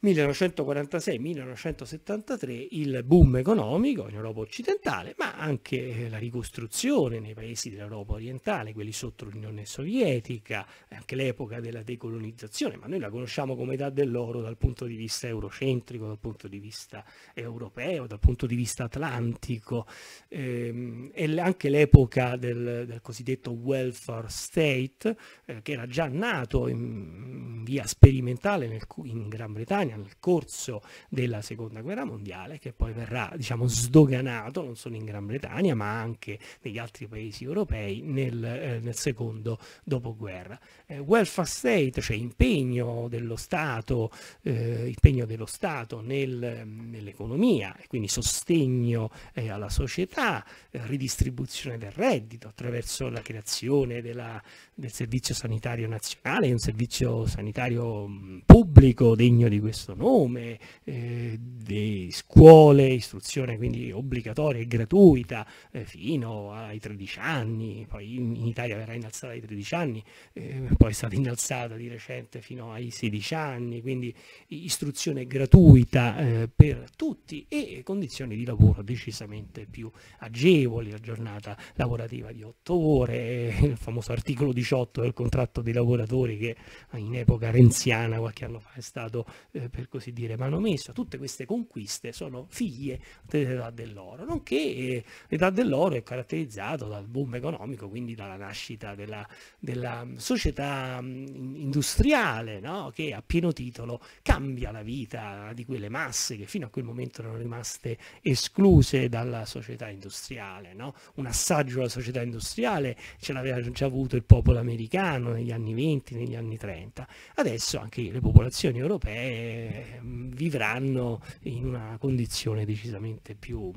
1946-1973 il boom economico in Europa occidentale, ma anche la ricostruzione nei paesi dell'Europa orientale, quelli sotto l'Unione Sovietica, anche l'epoca della decolonizzazione, ma noi la conosciamo come età dell'oro dal punto di vista eurocentrico, dal punto di vista europeo, dal punto di vista atlantico, ehm, e anche l'epoca del, del, cosiddetto welfare state, eh, che era già nato in, via sperimentale in Gran Bretagna, Germania nel corso della seconda guerra mondiale, che poi verrà diciamo, sdoganato non solo in Gran Bretagna ma anche negli altri paesi europei nel, eh, nel secondo dopoguerra. Eh, welfare state, cioè impegno dello Stato, eh, impegno dello Stato nel, nell'economia e quindi sostegno eh, alla società, eh, ridistribuzione del reddito attraverso la creazione della, del servizio sanitario nazionale, un servizio sanitario pubblico degno di questo questo nome, eh, di scuole, istruzione quindi obbligatoria e gratuita eh, fino ai 13 anni, poi in, Italia verrà innalzata ai 13 anni, eh, poi è stata innalzata di recente fino ai 16 anni, quindi istruzione gratuita eh, per tutti e condizioni di lavoro decisamente più agevoli, la giornata lavorativa di 8 ore, il famoso articolo 18 del contratto dei lavoratori che in epoca renziana qualche anno fa è stato eh, per così dire, manomessa, tutte queste conquiste sono figlie dell'età dell'oro, nonché eh, l'età dell'oro è caratterizzata dal boom economico, quindi dalla nascita della, della società mm, industriale no? che a pieno titolo cambia la vita di quelle masse che fino a quel momento erano rimaste escluse dalla società industriale. No? Un assaggio alla società industriale ce l'aveva già avuto il popolo americano negli anni 20, negli anni 30. Adesso anche le popolazioni europee eh, vivranno in una condizione decisamente più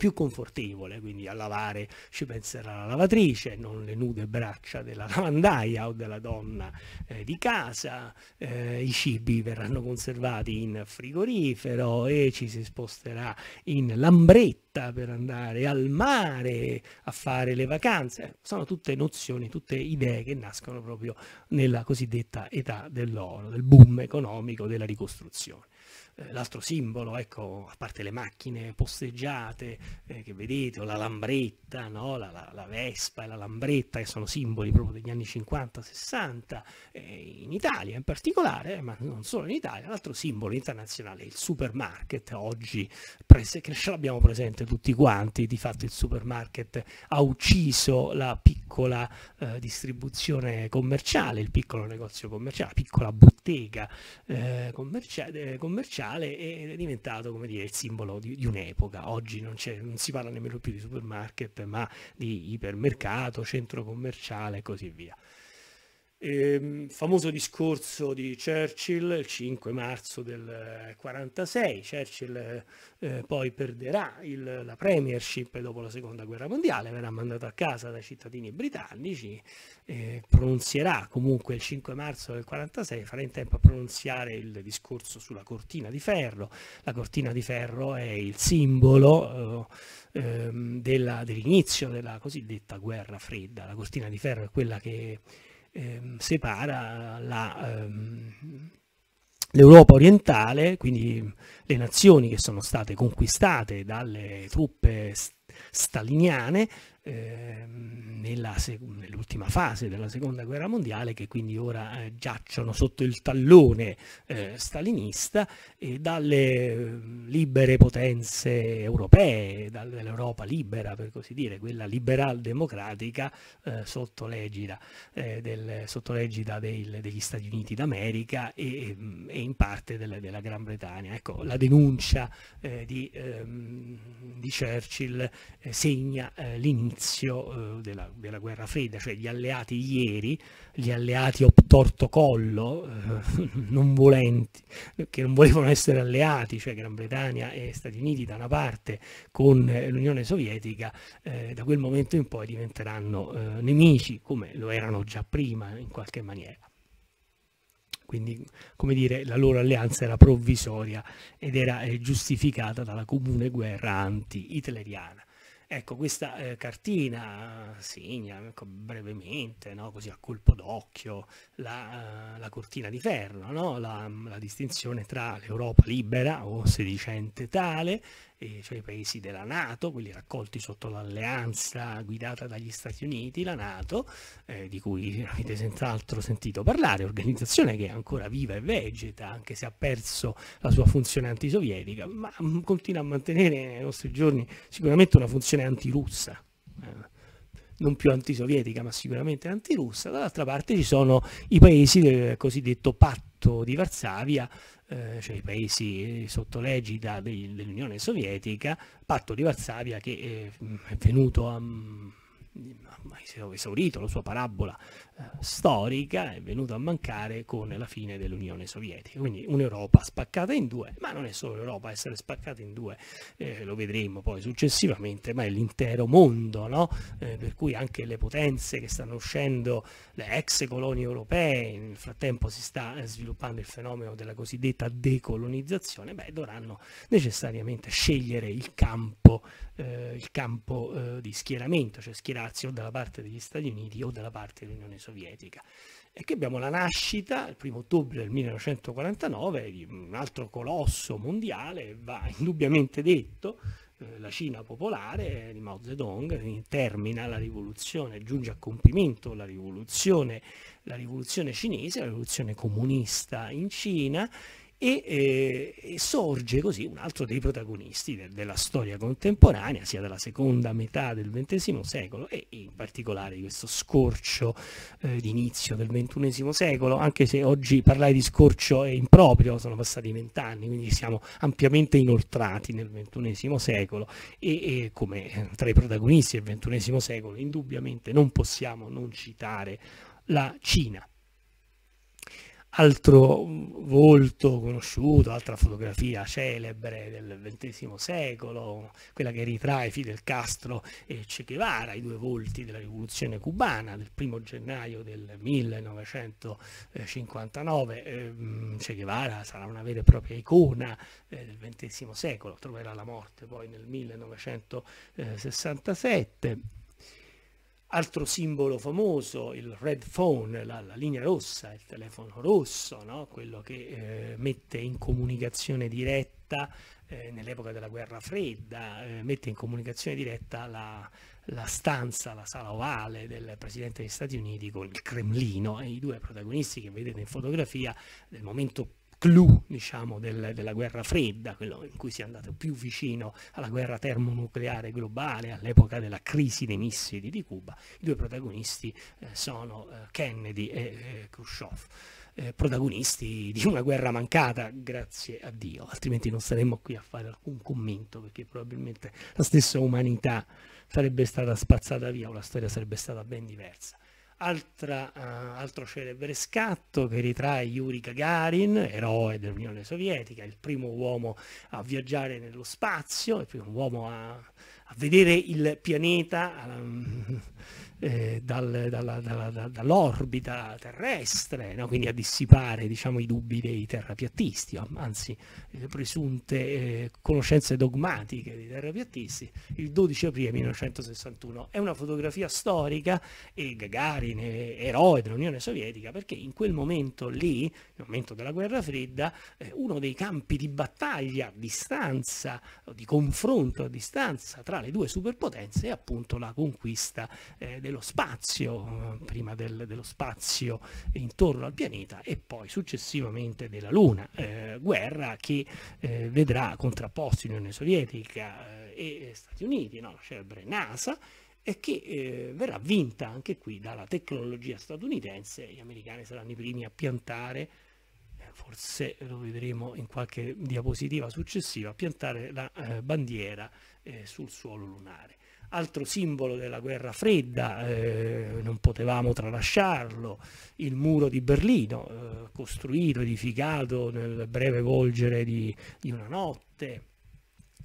più confortevole, quindi a lavare ci penserà la lavatrice, non le nude braccia della lavandaia o della donna eh, di casa, eh, i cibi verranno conservati in frigorifero e ci si sposterà in lambretta per andare al mare a fare le vacanze, sono tutte nozioni, tutte idee che nascono proprio nella cosiddetta età dell'oro, del boom economico, della ricostruzione l'altro simbolo, ecco, a parte le macchine posteggiate eh, che vedete, o la lambretta, no? la, la, la, Vespa e la lambretta, che sono simboli proprio degli anni 50-60, eh, in Italia in particolare, ma non solo in Italia, l'altro simbolo internazionale è il supermarket, oggi prese, che ce l'abbiamo presente tutti quanti, di fatto il supermarket ha ucciso la piccola eh, distribuzione commerciale, il piccolo negozio commerciale, la piccola bottega eh, eh, commerciale, commerciale mondiale è diventato come dire, il simbolo di, di un'epoca. Oggi non, non, si parla nemmeno più di supermarket, ma di ipermercato, centro commerciale e così via. Ehm, famoso discorso di Churchill il 5 marzo del 46, Churchill eh, poi perderà il, la premiership dopo la seconda guerra mondiale, verrà mandato a casa dai cittadini britannici, eh, pronunzierà comunque il 5 marzo del 46, farà in tempo a pronunziare il discorso sulla cortina di ferro, la cortina di ferro è il simbolo eh, ehm, dell'inizio della cosiddetta guerra fredda, la cortina di ferro è quella che ehm, separa ehm, l'Europa ehm, orientale, quindi le nazioni che sono state conquistate dalle truppe staliniane, eh, nell'ultima fase della seconda guerra mondiale che quindi ora eh, giacciono sotto il tallone eh, stalinista dalle eh, libere potenze europee, dall'Europa libera per così dire, quella liberal democratica eh, sotto l'egida eh, degli Stati Uniti d'America e, e, in parte del, della Gran Bretagna. Ecco, la denuncia di, ehm, di, Churchill segna l'inizio all'inizio eh, della, della, guerra fredda, cioè gli alleati ieri, gli alleati obtorto collo, eh, non volenti, che non volevano essere alleati, cioè Gran Bretagna e Stati Uniti da una parte con eh, l'Unione Sovietica, eh, da quel momento in poi diventeranno eh, nemici, come lo erano già prima in qualche maniera quindi come dire la loro alleanza era provvisoria ed era eh, giustificata dalla comune guerra anti-hitleriana. Ecco, questa eh, cartina segna ecco, brevemente, no? così a colpo d'occhio, la, eh, la, cortina di ferro, no? la, la, distinzione tra l'Europa libera o sedicente tale, cioè i paesi della Nato, quelli raccolti sotto l'alleanza guidata dagli Stati Uniti, la Nato, eh, di cui avete senz'altro sentito parlare, organizzazione che è ancora viva e vegeta, anche se ha perso la sua funzione antisovietica, ma mm, continua a mantenere nei nostri giorni sicuramente una funzione posizione antirussa eh, non più antisovietica ma sicuramente antirussa, dall'altra parte ci sono i paesi del cosiddetto patto di Varsavia, eh, cioè i paesi sotto l'egida dell'Unione Sovietica, patto di Varsavia che eh, è venuto mm, a, a esaurito la sua parabola storica è venuto a mancare con la fine dell'Unione Sovietica, quindi un'Europa spaccata in due, ma non è solo l'Europa a essere spaccata in due, eh, lo vedremo poi successivamente, ma è l'intero mondo, no? eh, per cui anche le potenze che stanno uscendo, le ex colonie europee, nel frattempo si sta eh, sviluppando il fenomeno della cosiddetta decolonizzazione, beh, dovranno necessariamente scegliere il campo, eh, il campo eh, di schieramento, cioè schierarsi o dalla parte degli Stati Uniti o dalla parte dell'Unione Sovietica. Sovietica e qui abbiamo la nascita, il primo ottobre del 1949, di un altro colosso mondiale, va indubbiamente detto, eh, la Cina popolare di Mao Zedong termina la rivoluzione, giunge a compimento la rivoluzione, la rivoluzione cinese, la rivoluzione comunista in Cina e, eh, e sorge così un altro dei protagonisti de della storia contemporanea, sia della seconda metà del XX secolo e in particolare di questo scorcio eh, d'inizio del XXI secolo, anche se oggi parlare di scorcio è improprio, sono passati vent'anni, quindi siamo ampiamente inoltrati nel XXI secolo e, e come eh, tra i protagonisti del XXI secolo indubbiamente non possiamo non citare la Cina altro volto conosciuto, altra fotografia celebre del XX secolo, quella che ritrae Fidel Castro e Che Guevara, i due volti della rivoluzione cubana del primo gennaio del 1959. Ehm, che Guevara sarà una vera e propria icona eh, del XX secolo, troverà la morte poi nel 1967 Altro simbolo famoso, il red phone, la, la linea rossa, il telefono rosso, no? quello che eh, mette in comunicazione diretta eh, nell'epoca della guerra fredda, eh, mette in comunicazione diretta la, la stanza, la sala ovale del Presidente degli Stati Uniti con il Cremlino e i due protagonisti che vedete in fotografia nel momento clou diciamo, del, della guerra fredda, quello in cui si è andato più vicino alla guerra termonucleare globale, all'epoca della crisi dei missili di Cuba, i due protagonisti eh, sono eh, Kennedy e eh, Khrushchev. Eh, protagonisti di una guerra mancata, grazie a Dio, altrimenti non saremmo qui a fare alcun commento perché probabilmente la stessa umanità sarebbe stata spazzata via o la storia sarebbe stata ben diversa. Altra, uh, altro celebre scatto che ritrae Yuri Gagarin, eroe dell'Unione Sovietica, il primo uomo a viaggiare nello spazio, il primo uomo a, a vedere il pianeta um, eh, dal, dalla, dalla, dall'orbita terrestre, no? quindi a dissipare diciamo, i dubbi dei terrapiattisti, anzi le presunte eh, conoscenze dogmatiche dei terrapiattisti, il 12 aprile 1961. È una fotografia storica e Gagarin è eroe dell'Unione Sovietica perché in quel momento lì, nel momento della guerra fredda, eh, uno dei campi di battaglia a distanza, di confronto a distanza tra le due superpotenze è appunto la conquista eh, del dello spazio, prima del, dello spazio intorno al pianeta e poi successivamente della Luna, eh, guerra che eh, vedrà contrapposti Unione Sovietica eh, e Stati Uniti, no? la celebre NASA, e che eh, verrà vinta anche qui dalla tecnologia statunitense, gli americani saranno i primi a piantare eh, forse lo vedremo in qualche diapositiva successiva, piantare la eh, bandiera eh, sul suolo lunare altro simbolo della guerra fredda, eh, non potevamo tralasciarlo, il muro di Berlino, eh, costruito, edificato nel breve volgere di, di una notte,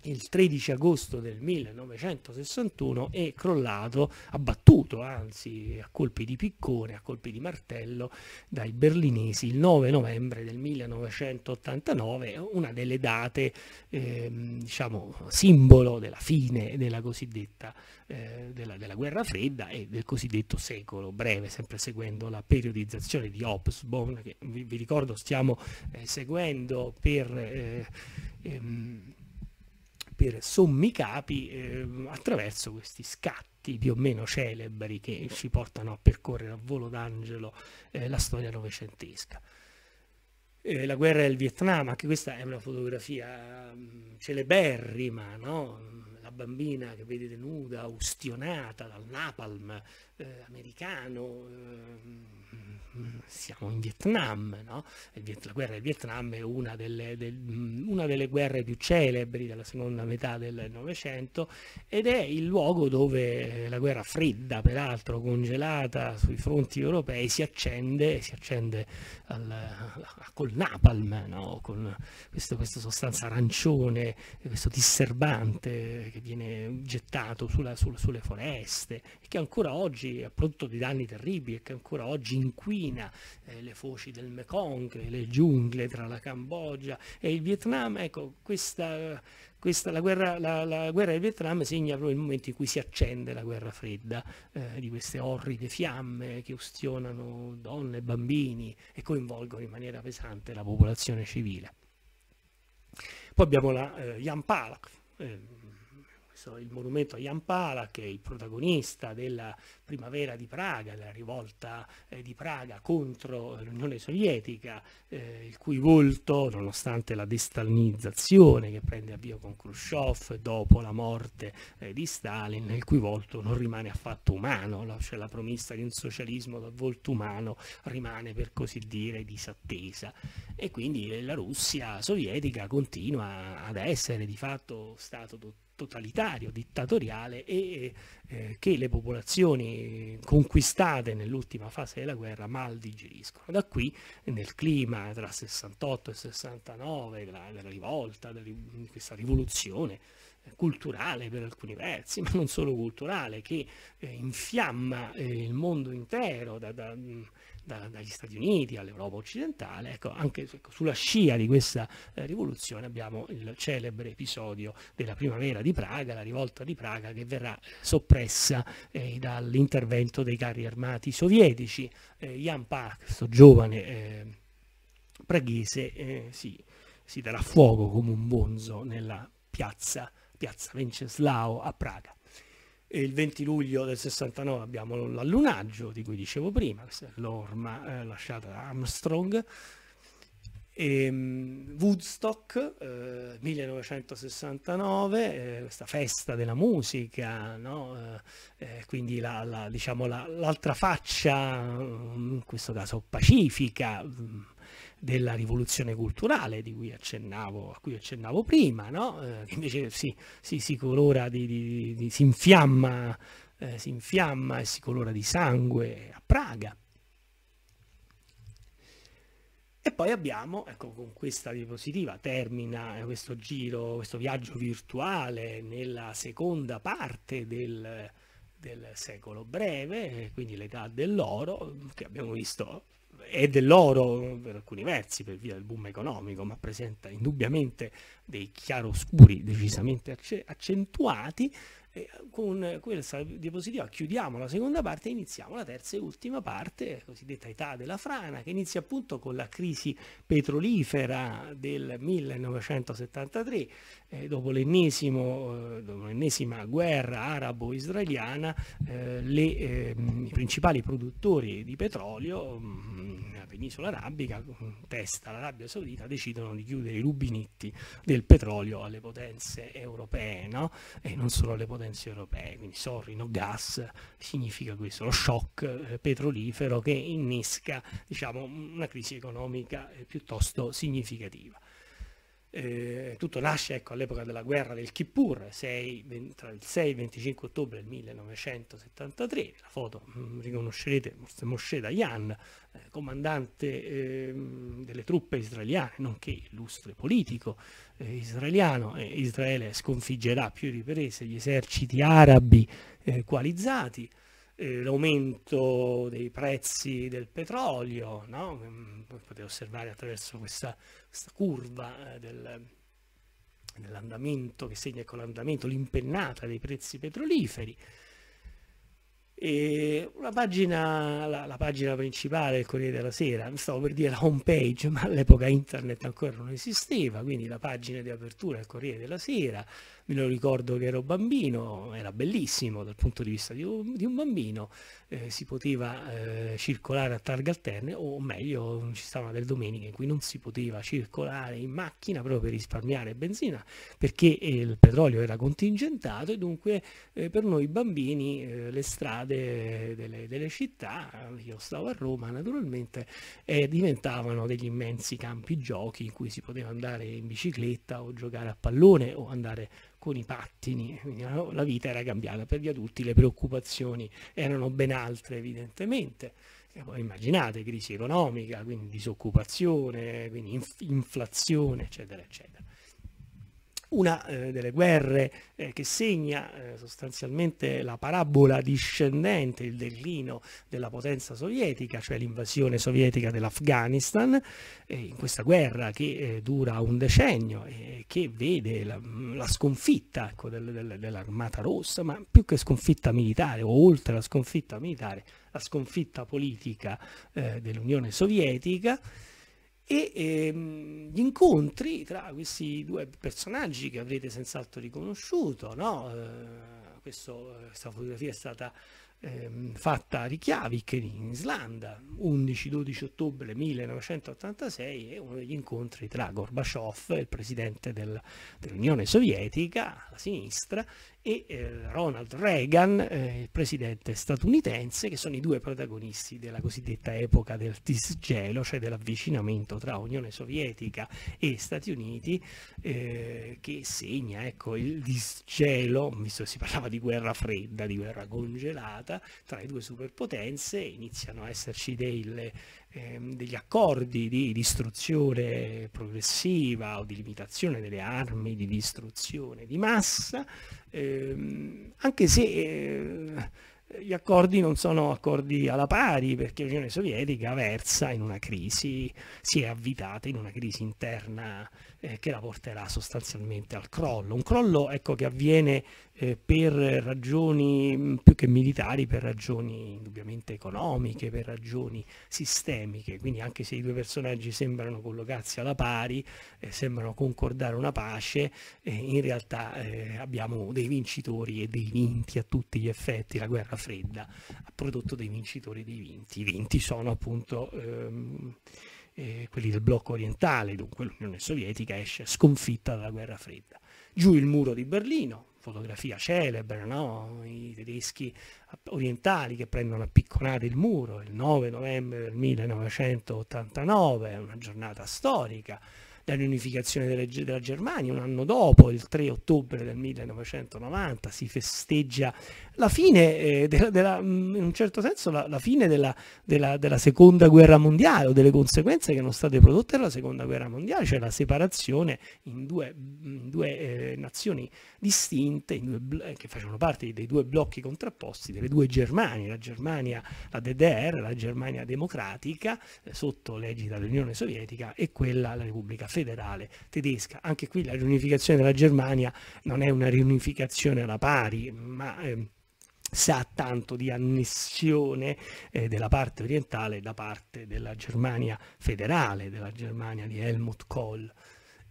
il 13 agosto del 1961 è crollato, abbattuto anzi a colpi di piccone, a colpi di martello dai berlinesi il 9 novembre del 1989, una delle date eh, diciamo, simbolo della fine della cosiddetta eh, della, della, guerra fredda e del cosiddetto secolo breve, sempre seguendo la periodizzazione di Hobsbawm che vi, vi ricordo stiamo eh, seguendo per eh, ehm, per sommi capi eh, attraverso questi scatti più o meno celebri che ci portano a percorrere a volo d'angelo eh, la storia novecentesca. Eh, la guerra del Vietnam, anche questa è una fotografia mh, mm, celeberrima, no? la bambina che vedete nuda, ustionata dal napalm eh, americano, eh, siamo in Vietnam, no? la guerra del Vietnam è una delle, del, mm, una delle guerre più celebri della seconda metà del Novecento ed è il luogo dove la guerra fredda, peraltro congelata sui fronti europei, si accende, si accende al, al, col napalm, no? con questo, questa sostanza arancione, questo disserbante che viene gettato sulla, sul, sulle foreste e che ancora oggi oggi è prodotto dei danni terribili e che ancora oggi inquina eh, le foci del Mekong, le giungle tra la Cambogia e il Vietnam, ecco, questa, questa, la, guerra, la, la, guerra, del Vietnam segna proprio il momento in cui si accende la guerra fredda, eh, di queste orride fiamme che ustionano donne e bambini e coinvolgono in maniera pesante la popolazione civile. Poi abbiamo la eh, Jan Palach, eh, questo il monumento a Jan Pala che è il protagonista della primavera di Praga, della rivolta eh, di Praga contro l'Unione Sovietica, eh, il cui volto, nonostante la destalinizzazione che prende avvio con Khrushchev dopo la morte eh, di Stalin, il cui volto non rimane affatto umano, la, cioè la promessa di un socialismo dal volto umano rimane per così dire disattesa e quindi la Russia sovietica continua ad essere di fatto stato dottore totalitario, dittatoriale e eh, eh, che le popolazioni conquistate nell'ultima fase della guerra mal digeriscono. Da qui nel clima tra 68 e 69, la, della rivolta, della, questa rivoluzione, culturale per alcuni versi, ma non solo culturale, che eh, infiamma eh, il mondo intero, da, da, da, dagli Stati Uniti all'Europa occidentale, ecco, anche ecco, sulla scia di questa eh, rivoluzione abbiamo il celebre episodio della primavera di Praga, la rivolta di Praga che verrà soppressa eh, dall'intervento dei carri armati sovietici. Eh, Jan Park, questo giovane eh, praghese, si, si darà fuoco come un bonzo nella piazza piazza Venceslao a Praga. E il 20 luglio del 69 abbiamo l'allunaggio di cui dicevo prima, l'orma eh, lasciata da Armstrong. E, um, Woodstock eh, 1969, eh, questa festa della musica, no? eh, eh quindi la, la, diciamo l'altra faccia, mm, in questo caso pacifica, mm, della rivoluzione culturale cui accennavo, a cui accennavo prima, no? eh, che invece si, si, si colora, di, di, di, si, infiamma, eh, si infiamma e si colora di sangue a Praga. E poi abbiamo, ecco, con questa diapositiva termina questo giro, questo viaggio virtuale nella seconda parte del, del secolo breve, quindi l'età dell'oro, che abbiamo visto è dell'oro per alcuni versi per via del boom economico, ma presenta indubbiamente dei chiaroscuri decisamente accentuati, e eh, con questa diapositiva chiudiamo la seconda parte e iniziamo la terza e ultima parte, cosiddetta età della frana, che inizia appunto con la crisi petrolifera del 1973, eh, eh, dopo, l'ennesima eh, guerra arabo-israeliana, eh, ehm, i principali produttori di petrolio mh, mm, nella penisola arabica, mm, testa l'Arabia Saudita, decidono di chiudere i rubinetti del petrolio alle potenze europee, no? e non solo alle potenze potenze europee, quindi sorrino gas significa questo, lo shock eh, petrolifero che innesca diciamo, una crisi economica eh, piuttosto significativa. Eh, tutto nasce ecco, all'epoca della guerra del Kippur, 6, 20, tra il 6 e il 25 ottobre 1973, la foto mh, mm, riconoscerete Moshe Dayan, eh, comandante eh, delle truppe israeliane, nonché illustre politico, eh, israeliano, Israele sconfiggerà più riprese gli eserciti arabi eh, coalizzati, eh, l'aumento dei prezzi del petrolio, no? Mm, potete osservare attraverso questa, questa curva del, dell'andamento che segna con l'andamento l'impennata dei prezzi petroliferi, e una pagina, la, la, pagina principale del Corriere della Sera, stavo per dire la home page, ma all'epoca internet ancora non esisteva, quindi la pagina di apertura del Corriere della Sera, me lo ricordo che ero bambino, era bellissimo dal punto di vista di un, di un bambino, eh, si poteva eh, circolare a targa alterne o meglio ci stavano delle domeniche in cui non si poteva circolare in macchina proprio per risparmiare benzina perché eh, il petrolio era contingentato e dunque eh, per noi bambini eh, le strade delle, delle, città, io stavo a Roma naturalmente, eh, diventavano degli immensi campi giochi in cui si poteva andare in bicicletta o giocare a pallone o andare i pattini, la vita era cambiata, per gli adulti le preoccupazioni erano ben altre evidentemente, immaginate crisi economica, quindi disoccupazione, quindi inflazione, eccetera, eccetera una eh, delle guerre eh, che segna eh, sostanzialmente la parabola discendente, il declino della potenza sovietica, cioè l'invasione sovietica dell'Afghanistan, eh, in questa guerra che eh, dura un decennio e che vede la, mm, la sconfitta ecco, del, del, dell'armata rossa, ma più che sconfitta militare o oltre la sconfitta militare, la sconfitta politica eh, dell'Unione Sovietica e ehm, gli incontri tra questi due personaggi che avrete senz'altro riconosciuto, no? eh, questo, questa fotografia è stata ehm, fatta a Reykjavik in Islanda, 11-12 ottobre 1986, è uno degli incontri tra Gorbaciov, il presidente del, dell'Unione Sovietica, la sinistra, e eh, Ronald Reagan, eh, il presidente statunitense, che sono i due protagonisti della cosiddetta epoca del disgelo, cioè dell'avvicinamento tra Unione Sovietica e Stati Uniti, eh, che segna ecco, il disgelo, visto che si parlava di guerra fredda, di guerra congelata, tra le due superpotenze, iniziano a esserci delle Ehm, degli accordi di distruzione progressiva o di limitazione delle armi di distruzione di massa, ehm, anche se eh, gli accordi non sono accordi alla pari perché l'Unione Sovietica versa in una crisi, si è avvitata in una crisi interna eh, che la porterà sostanzialmente al crollo. Un crollo ecco, che avviene eh, per ragioni mm, più che militari, per ragioni indubbiamente economiche, per ragioni sistemiche, quindi anche se i due personaggi sembrano collocarsi alla pari, eh, sembrano concordare una pace, eh, in realtà eh, abbiamo dei vincitori e dei vinti a tutti gli effetti, la guerra fredda ha prodotto dei vincitori e dei vinti, i vinti sono appunto... Ehm, eh, quelli del blocco orientale, dunque l'Unione Sovietica esce sconfitta dalla guerra fredda. Giù il muro di Berlino, fotografia celebre, no? i tedeschi orientali che prendono a picconare il muro il 9 novembre del 1989, una giornata storica, dall'unificazione della Germania, un anno dopo, il 3 ottobre del 1990, si festeggia la fine, eh, della, della, mm, in un certo senso, la, la fine della, della, seconda guerra mondiale o delle conseguenze che erano state prodotte dalla seconda guerra mondiale, cioè la separazione in due, in due eh, nazioni distinte due, che facevano parte dei due blocchi contrapposti, delle due Germanie, la Germania, la DDR, la Germania democratica, eh, sotto l'egida dell'Unione Sovietica e quella, la Repubblica Federale federale tedesca. Anche qui la riunificazione della Germania non è una riunificazione alla pari, ma... Ehm, sa tanto di annessione eh, della parte orientale da parte della Germania federale, della Germania di Helmut Kohl.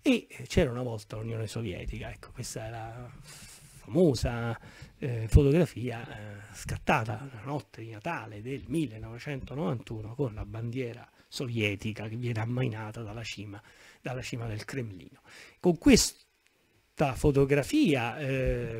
E c'era una volta l'Unione Sovietica, ecco, questa è la famosa eh, fotografia eh, scattata la notte di Natale del 1991 con la bandiera sovietica che viene ammainata dalla cima dalla cima del Cremlino. Con questo questa fotografia eh,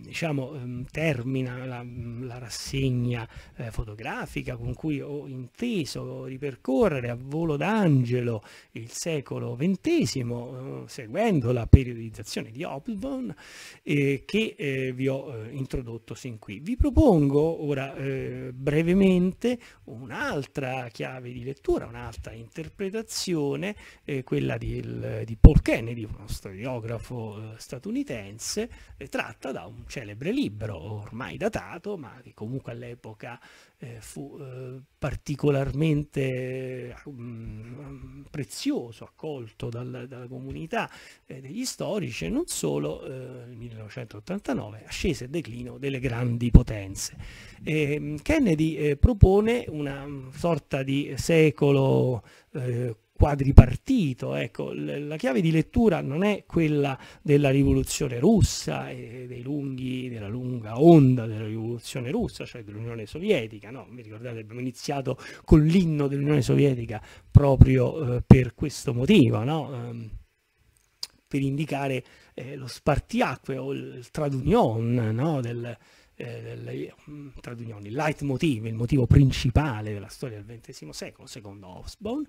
diciamo, ehm, termina la, la rassegna eh, fotografica con cui ho inteso ripercorrere a volo d'angelo il secolo XX, eh, seguendo la periodizzazione di Hobsbawm eh, che eh, vi ho introdotto sin qui. Vi propongo ora brevemente un'altra chiave di lettura, un'altra interpretazione, quella di, il, di Paul Kennedy, uno storiografo statunitense eh, tratta da un celebre libro ormai datato ma che comunque all'epoca eh, fu eh, particolarmente um, prezioso, accolto dal, dalla comunità eh, degli storici e non solo eh, nel 1989, ascese e declino delle grandi potenze. Ehm, Kennedy eh, propone una mm, sorta di secolo quadripartito. Ecco, la chiave di lettura non è quella della rivoluzione russa e dei lunghi, della lunga onda della rivoluzione russa, cioè dell'Unione Sovietica. No, vi ricordate abbiamo iniziato con l'inno dell'Unione Sovietica proprio eh, per questo motivo, no? eh, per indicare eh, lo spartiacque o il tradunion no? del, eh, mm, tra il leitmotiv, il motivo principale della storia del XX secolo, secondo Osborne.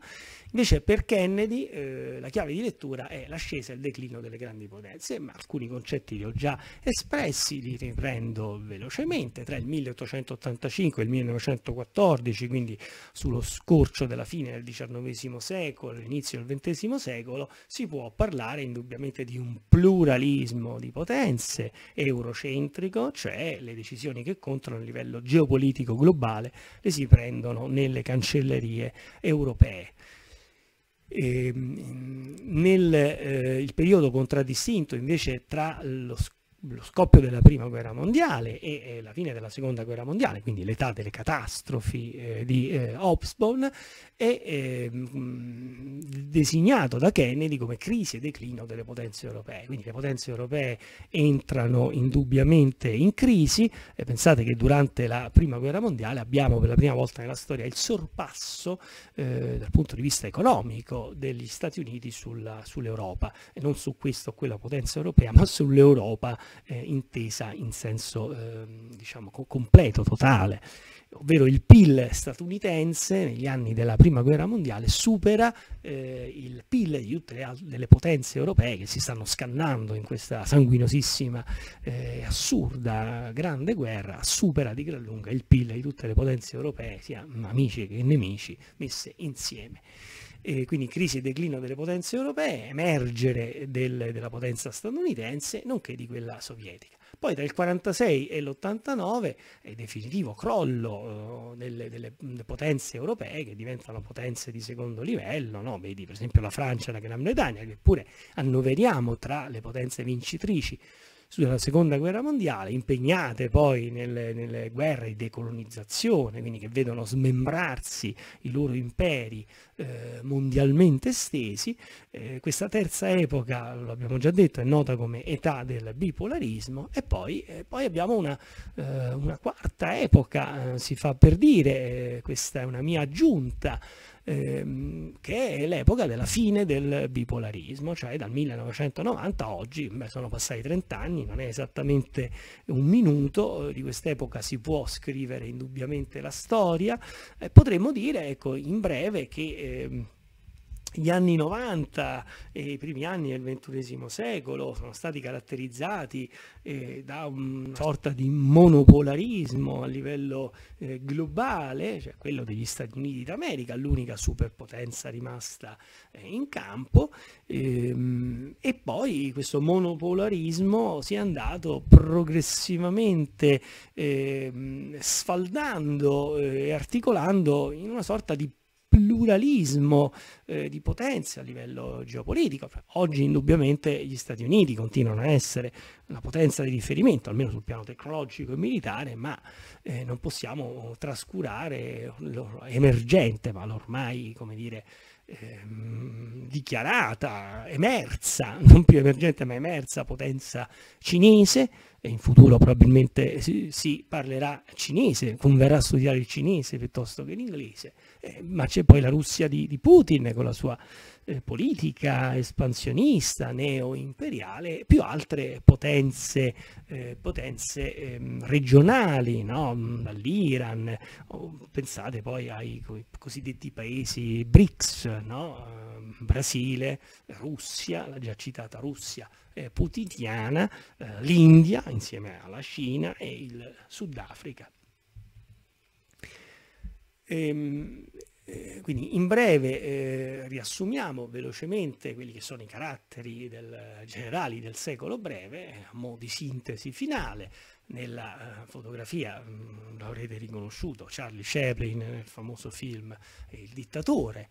Invece per Kennedy eh, la chiave di lettura è l'ascesa e il declino delle grandi potenze, ma alcuni concetti li ho già espressi, li riprendo velocemente, tra il 1885 e il 1914, quindi sullo scorcio della fine del XIX secolo, l'inizio del XX secolo, si può parlare indubbiamente di un pluralismo di potenze eurocentrico, cioè le decisioni che contano a livello geopolitico globale le si prendono nelle cancellerie europee. E, ehm, nel eh, periodo contraddistinto invece tra lo, lo scoppio della prima guerra mondiale e eh, la fine della seconda guerra mondiale, quindi l'età delle catastrofi eh, di eh, Hobsbawm, è mh, ehm, designato da Kennedy come crisi e declino delle potenze europee. Quindi le potenze europee entrano indubbiamente in crisi e pensate che durante la prima guerra mondiale abbiamo per la prima volta nella storia il sorpasso eh, dal punto di vista economico degli Stati Uniti sull'Europa sull e non su questa o quella potenza europea ma sull'Europa eh, intesa in senso eh, diciamo, completo, totale. Ovvero il PIL statunitense negli anni della prima guerra mondiale supera eh, il PIL di tutte le, delle potenze europee che si stanno scannando in questa sanguinosissima, e eh, assurda, grande guerra, supera di gran lunga il PIL di tutte le potenze europee, sia amici che nemici, messe insieme eh, quindi crisi e declino delle potenze europee, emergere del, della potenza statunitense, nonché di quella sovietica. Poi tra il 46 e l'89 è definitivo crollo oh, delle, delle, potenze europee che diventano potenze di secondo livello, no? vedi per esempio la Francia e la Gran Bretagna, che pure annoveriamo tra le potenze vincitrici sulla seconda guerra mondiale, impegnate poi nelle, nelle, guerre di decolonizzazione, quindi che vedono smembrarsi i loro imperi eh, mondialmente estesi. Eh, questa terza epoca, lo abbiamo già detto, è nota come età del bipolarismo e poi, eh, poi abbiamo una, eh, una, quarta epoca, eh, si fa per dire, eh, questa è una mia aggiunta, ehm, che è l'epoca della fine del bipolarismo, cioè dal 1990 a oggi, beh, sono passati 30 anni, non è esattamente un minuto, eh, di quest'epoca si può scrivere indubbiamente la storia, eh, potremmo dire ecco, in breve che... Ehm, gli anni 90 e i primi anni del XXI secolo sono stati caratterizzati eh, da una sorta di monopolarismo a livello eh, globale, cioè quello degli Stati Uniti d'America, l'unica superpotenza rimasta eh, in campo, ehm, e poi questo monopolarismo si è andato progressivamente ehm, sfaldando eh, e articolando in una sorta di pluralismo eh, di potenze a livello geopolitico. Cioè, oggi indubbiamente gli Stati Uniti continuano a essere la potenza di riferimento, almeno sul piano tecnologico e militare, ma eh, non possiamo trascurare l'emergente, ma l'ormai, come dire, ehm, dichiarata, emersa, non più emergente ma emersa potenza cinese e in futuro probabilmente si, si parlerà cinese, converrà a studiare il cinese piuttosto che l'inglese eh, ma c'è poi la Russia di, di Putin con la sua eh, politica espansionista, neoimperiale, più altre potenze, eh, potenze ehm, regionali, no? Mm, dall'Iran, pensate poi ai cosiddetti paesi BRICS, no? Ehm, Brasile, Russia, la già citata Russia eh, putiniana, eh, l'India insieme alla Cina e il Sudafrica. Ehm, eh, quindi in breve eh, riassumiamo velocemente quelli che sono i caratteri del, generali del secolo breve, a mo' di sintesi finale. Nella eh, fotografia mm, l'avrete riconosciuto Charlie Chaplin nel famoso film eh, Il dittatore,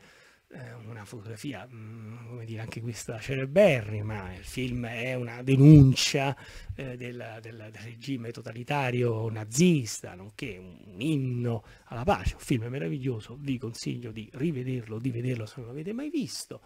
eh, una fotografia, mm, come dire, anche questa cereberrima, il film è una denuncia eh, della, della, del regime totalitario nazista, nonché un inno alla pace, un film meraviglioso, vi consiglio di rivederlo, di vederlo se non l'avete mai visto.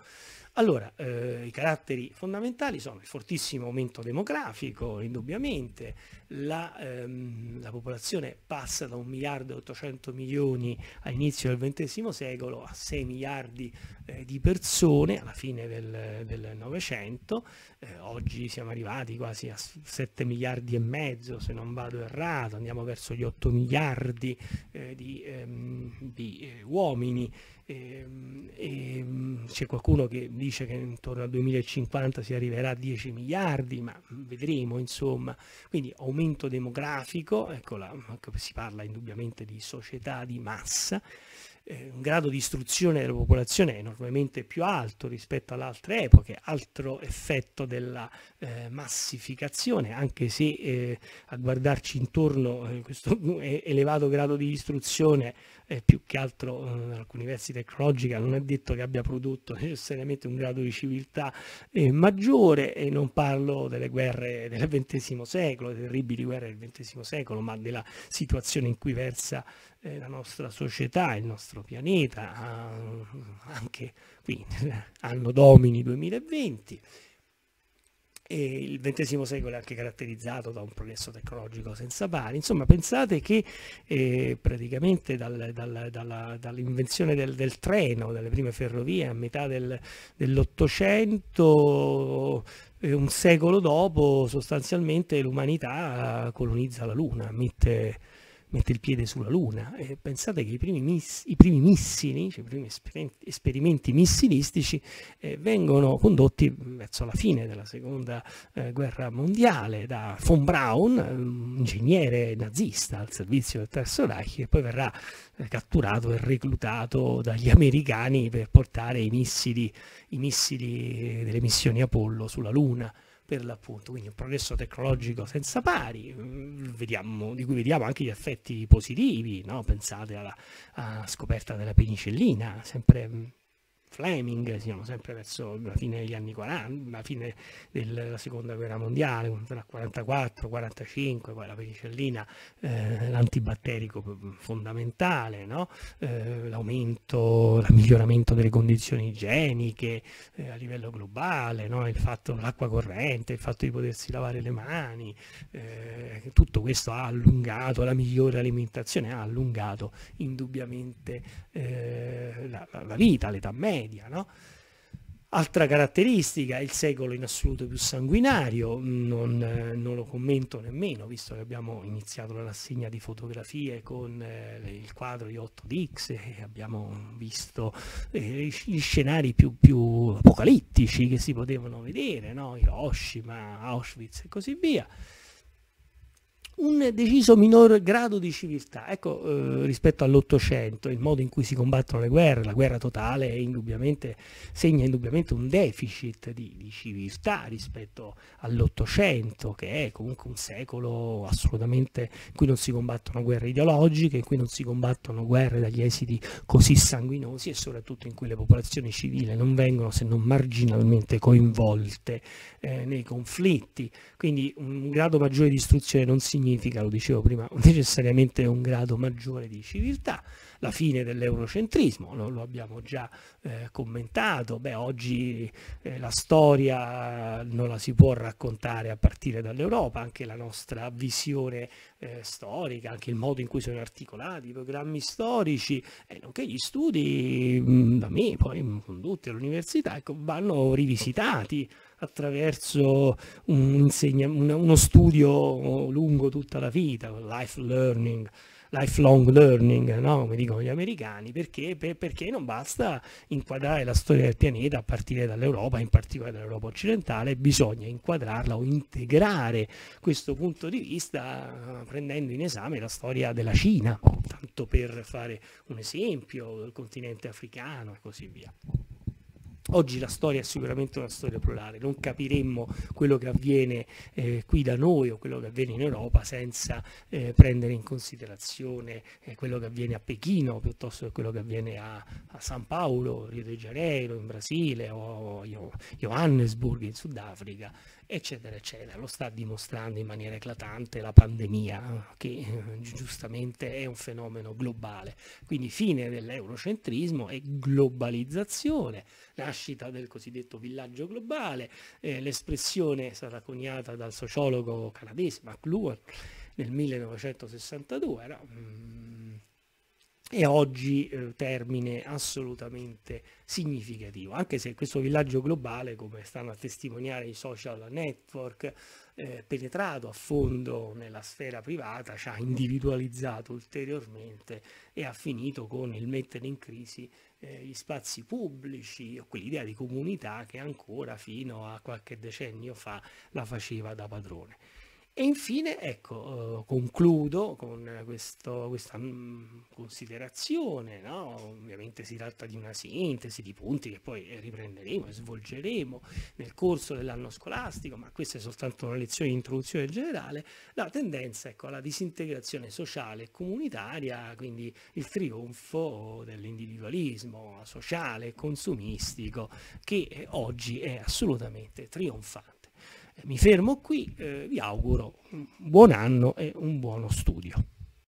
Allora, eh, i caratteri fondamentali sono il fortissimo aumento demografico, indubbiamente, la, ehm, la popolazione passa da 1 miliardo e 800 milioni all'inizio del XX secolo a 6 miliardi eh, di persone alla fine del Novecento, eh, oggi siamo arrivati quasi a 7 miliardi e mezzo, se non vado errato, andiamo verso gli 8 miliardi eh, di, ehm, di eh, uomini e, ehm, e, ehm, c'è qualcuno che dice che intorno al 2050 si arriverà a 10 miliardi, ma mm, vedremo insomma. Quindi aumento demografico, ecco la, si parla indubbiamente di società di massa, eh, un grado di istruzione della popolazione enormemente più alto rispetto alle altre epoche, altro effetto della eh, massificazione, anche se eh, a guardarci intorno eh, questo elevato grado di istruzione eh, più che altro eh, in alcuni versi tecnologica non è detto che abbia prodotto necessariamente un grado di civiltà maggiore e non parlo delle guerre del XX secolo, delle terribili guerre del XX secolo, ma della situazione in cui versa eh, la nostra società, il nostro pianeta, anche qui, anno domini 2020. E il XX secolo è anche caratterizzato da un progresso tecnologico senza pari. Insomma, pensate che eh, praticamente dal, dal, dalla, dall'invenzione del, del, treno, delle prime ferrovie, a metà del, dell'Ottocento, un secolo dopo, sostanzialmente l'umanità colonizza la Luna, mette mette il piede sulla Luna. E pensate che i primi, miss, i primi missili, cioè i primi esperimenti, esperimenti missilistici, eh, vengono condotti mm, verso la fine della seconda eh, guerra mondiale da von Braun, un ingegnere nazista al servizio del Terzo Reich, che poi verrà eh, catturato e reclutato dagli americani per portare i missili, i missili eh, delle missioni Apollo sulla Luna per l'appunto, quindi un progresso tecnologico senza pari, mm, vediamo, di cui vediamo anche gli effetti positivi, no? pensate alla, alla scoperta della penicillina, sempre mm, Fleming, siamo sempre verso la fine degli anni 40, la fine della seconda guerra mondiale, tra 44, 45, poi la penicillina, eh, l'antibatterico mm, fondamentale, no? eh, l'aumento, il miglioramento delle condizioni igieniche eh, a livello globale, no? il fatto l'acqua corrente, il fatto di potersi lavare le mani, eh, tutto questo ha allungato, la migliore alimentazione ha allungato indubbiamente eh, la, la, la vita, l'età media media. No? Altra caratteristica, il secolo in assoluto più sanguinario, non, non, lo commento nemmeno, visto che abbiamo iniziato la rassegna di fotografie con eh, il quadro di 8DX e abbiamo visto eh, gli scenari più, più, apocalittici che si potevano vedere, no? Hiroshima, Auschwitz e così via un deciso minor grado di civiltà. Ecco, eh, rispetto all'Ottocento, il modo in cui si combattono le guerre, la guerra totale indubbiamente, segna indubbiamente un deficit di, di civiltà rispetto all'Ottocento, che è comunque un secolo assolutamente in cui non si combattono guerre ideologiche, in cui non si combattono guerre dagli esiti così sanguinosi e soprattutto in cui le popolazioni civili non vengono se non marginalmente coinvolte eh, nei conflitti. Quindi un grado maggiore di istruzione non significa significa, lo dicevo prima, necessariamente un grado maggiore di civiltà, la fine dell'eurocentrismo, lo, lo abbiamo già eh, commentato, Beh, oggi eh, la storia non la si può raccontare a partire dall'Europa, anche la nostra visione eh, storica, anche il modo in cui sono articolati i programmi storici, eh, nonché gli studi mh, mm, da me poi mm, condotti all'università, ecco, vanno rivisitati attraverso un insegna, un, uno studio lungo tutta la vita, life learning, lifelong learning, no? come dicono gli americani, perché, per, perché non basta inquadrare la storia del pianeta a partire dall'Europa, in particolare dall'Europa occidentale, bisogna inquadrarla o integrare questo punto di vista eh, prendendo in esame la storia della Cina, tanto per fare un esempio, del continente africano e così via. Oggi la storia è sicuramente una storia plurale, non capiremmo quello che avviene eh, qui da noi o quello che avviene in Europa senza eh, prendere in considerazione eh, quello che avviene a Pechino piuttosto che quello che avviene a, a San Paolo, Rio de Janeiro in Brasile o a Johannesburg in Sudafrica eccetera, eccetera. Lo sta dimostrando in maniera eclatante la pandemia, che eh, giustamente è un fenomeno globale. Quindi fine dell'eurocentrismo e globalizzazione, nascita del cosiddetto villaggio globale, eh, l'espressione è stata coniata dal sociologo canadese McLuhan nel 1962, era, mm, e oggi eh, termine assolutamente significativo, anche se questo villaggio globale, come stanno a testimoniare i social network, eh, penetrato a fondo nella sfera privata, ci ha individualizzato ulteriormente e ha finito con il mettere in crisi eh, gli spazi pubblici o quell'idea di comunità che ancora fino a qualche decennio fa la faceva da padrone. E infine, ecco, eh, concludo con questo, questa mm, considerazione, no? ovviamente si tratta di una sintesi di punti che poi riprenderemo e svolgeremo nel corso dell'anno scolastico, ma questa è soltanto una lezione di introduzione generale, la tendenza ecco, alla disintegrazione sociale e comunitaria, quindi il trionfo dell'individualismo sociale e consumistico che eh, oggi è assolutamente trionfante mi fermo qui, eh, vi auguro un buon anno e un buono studio.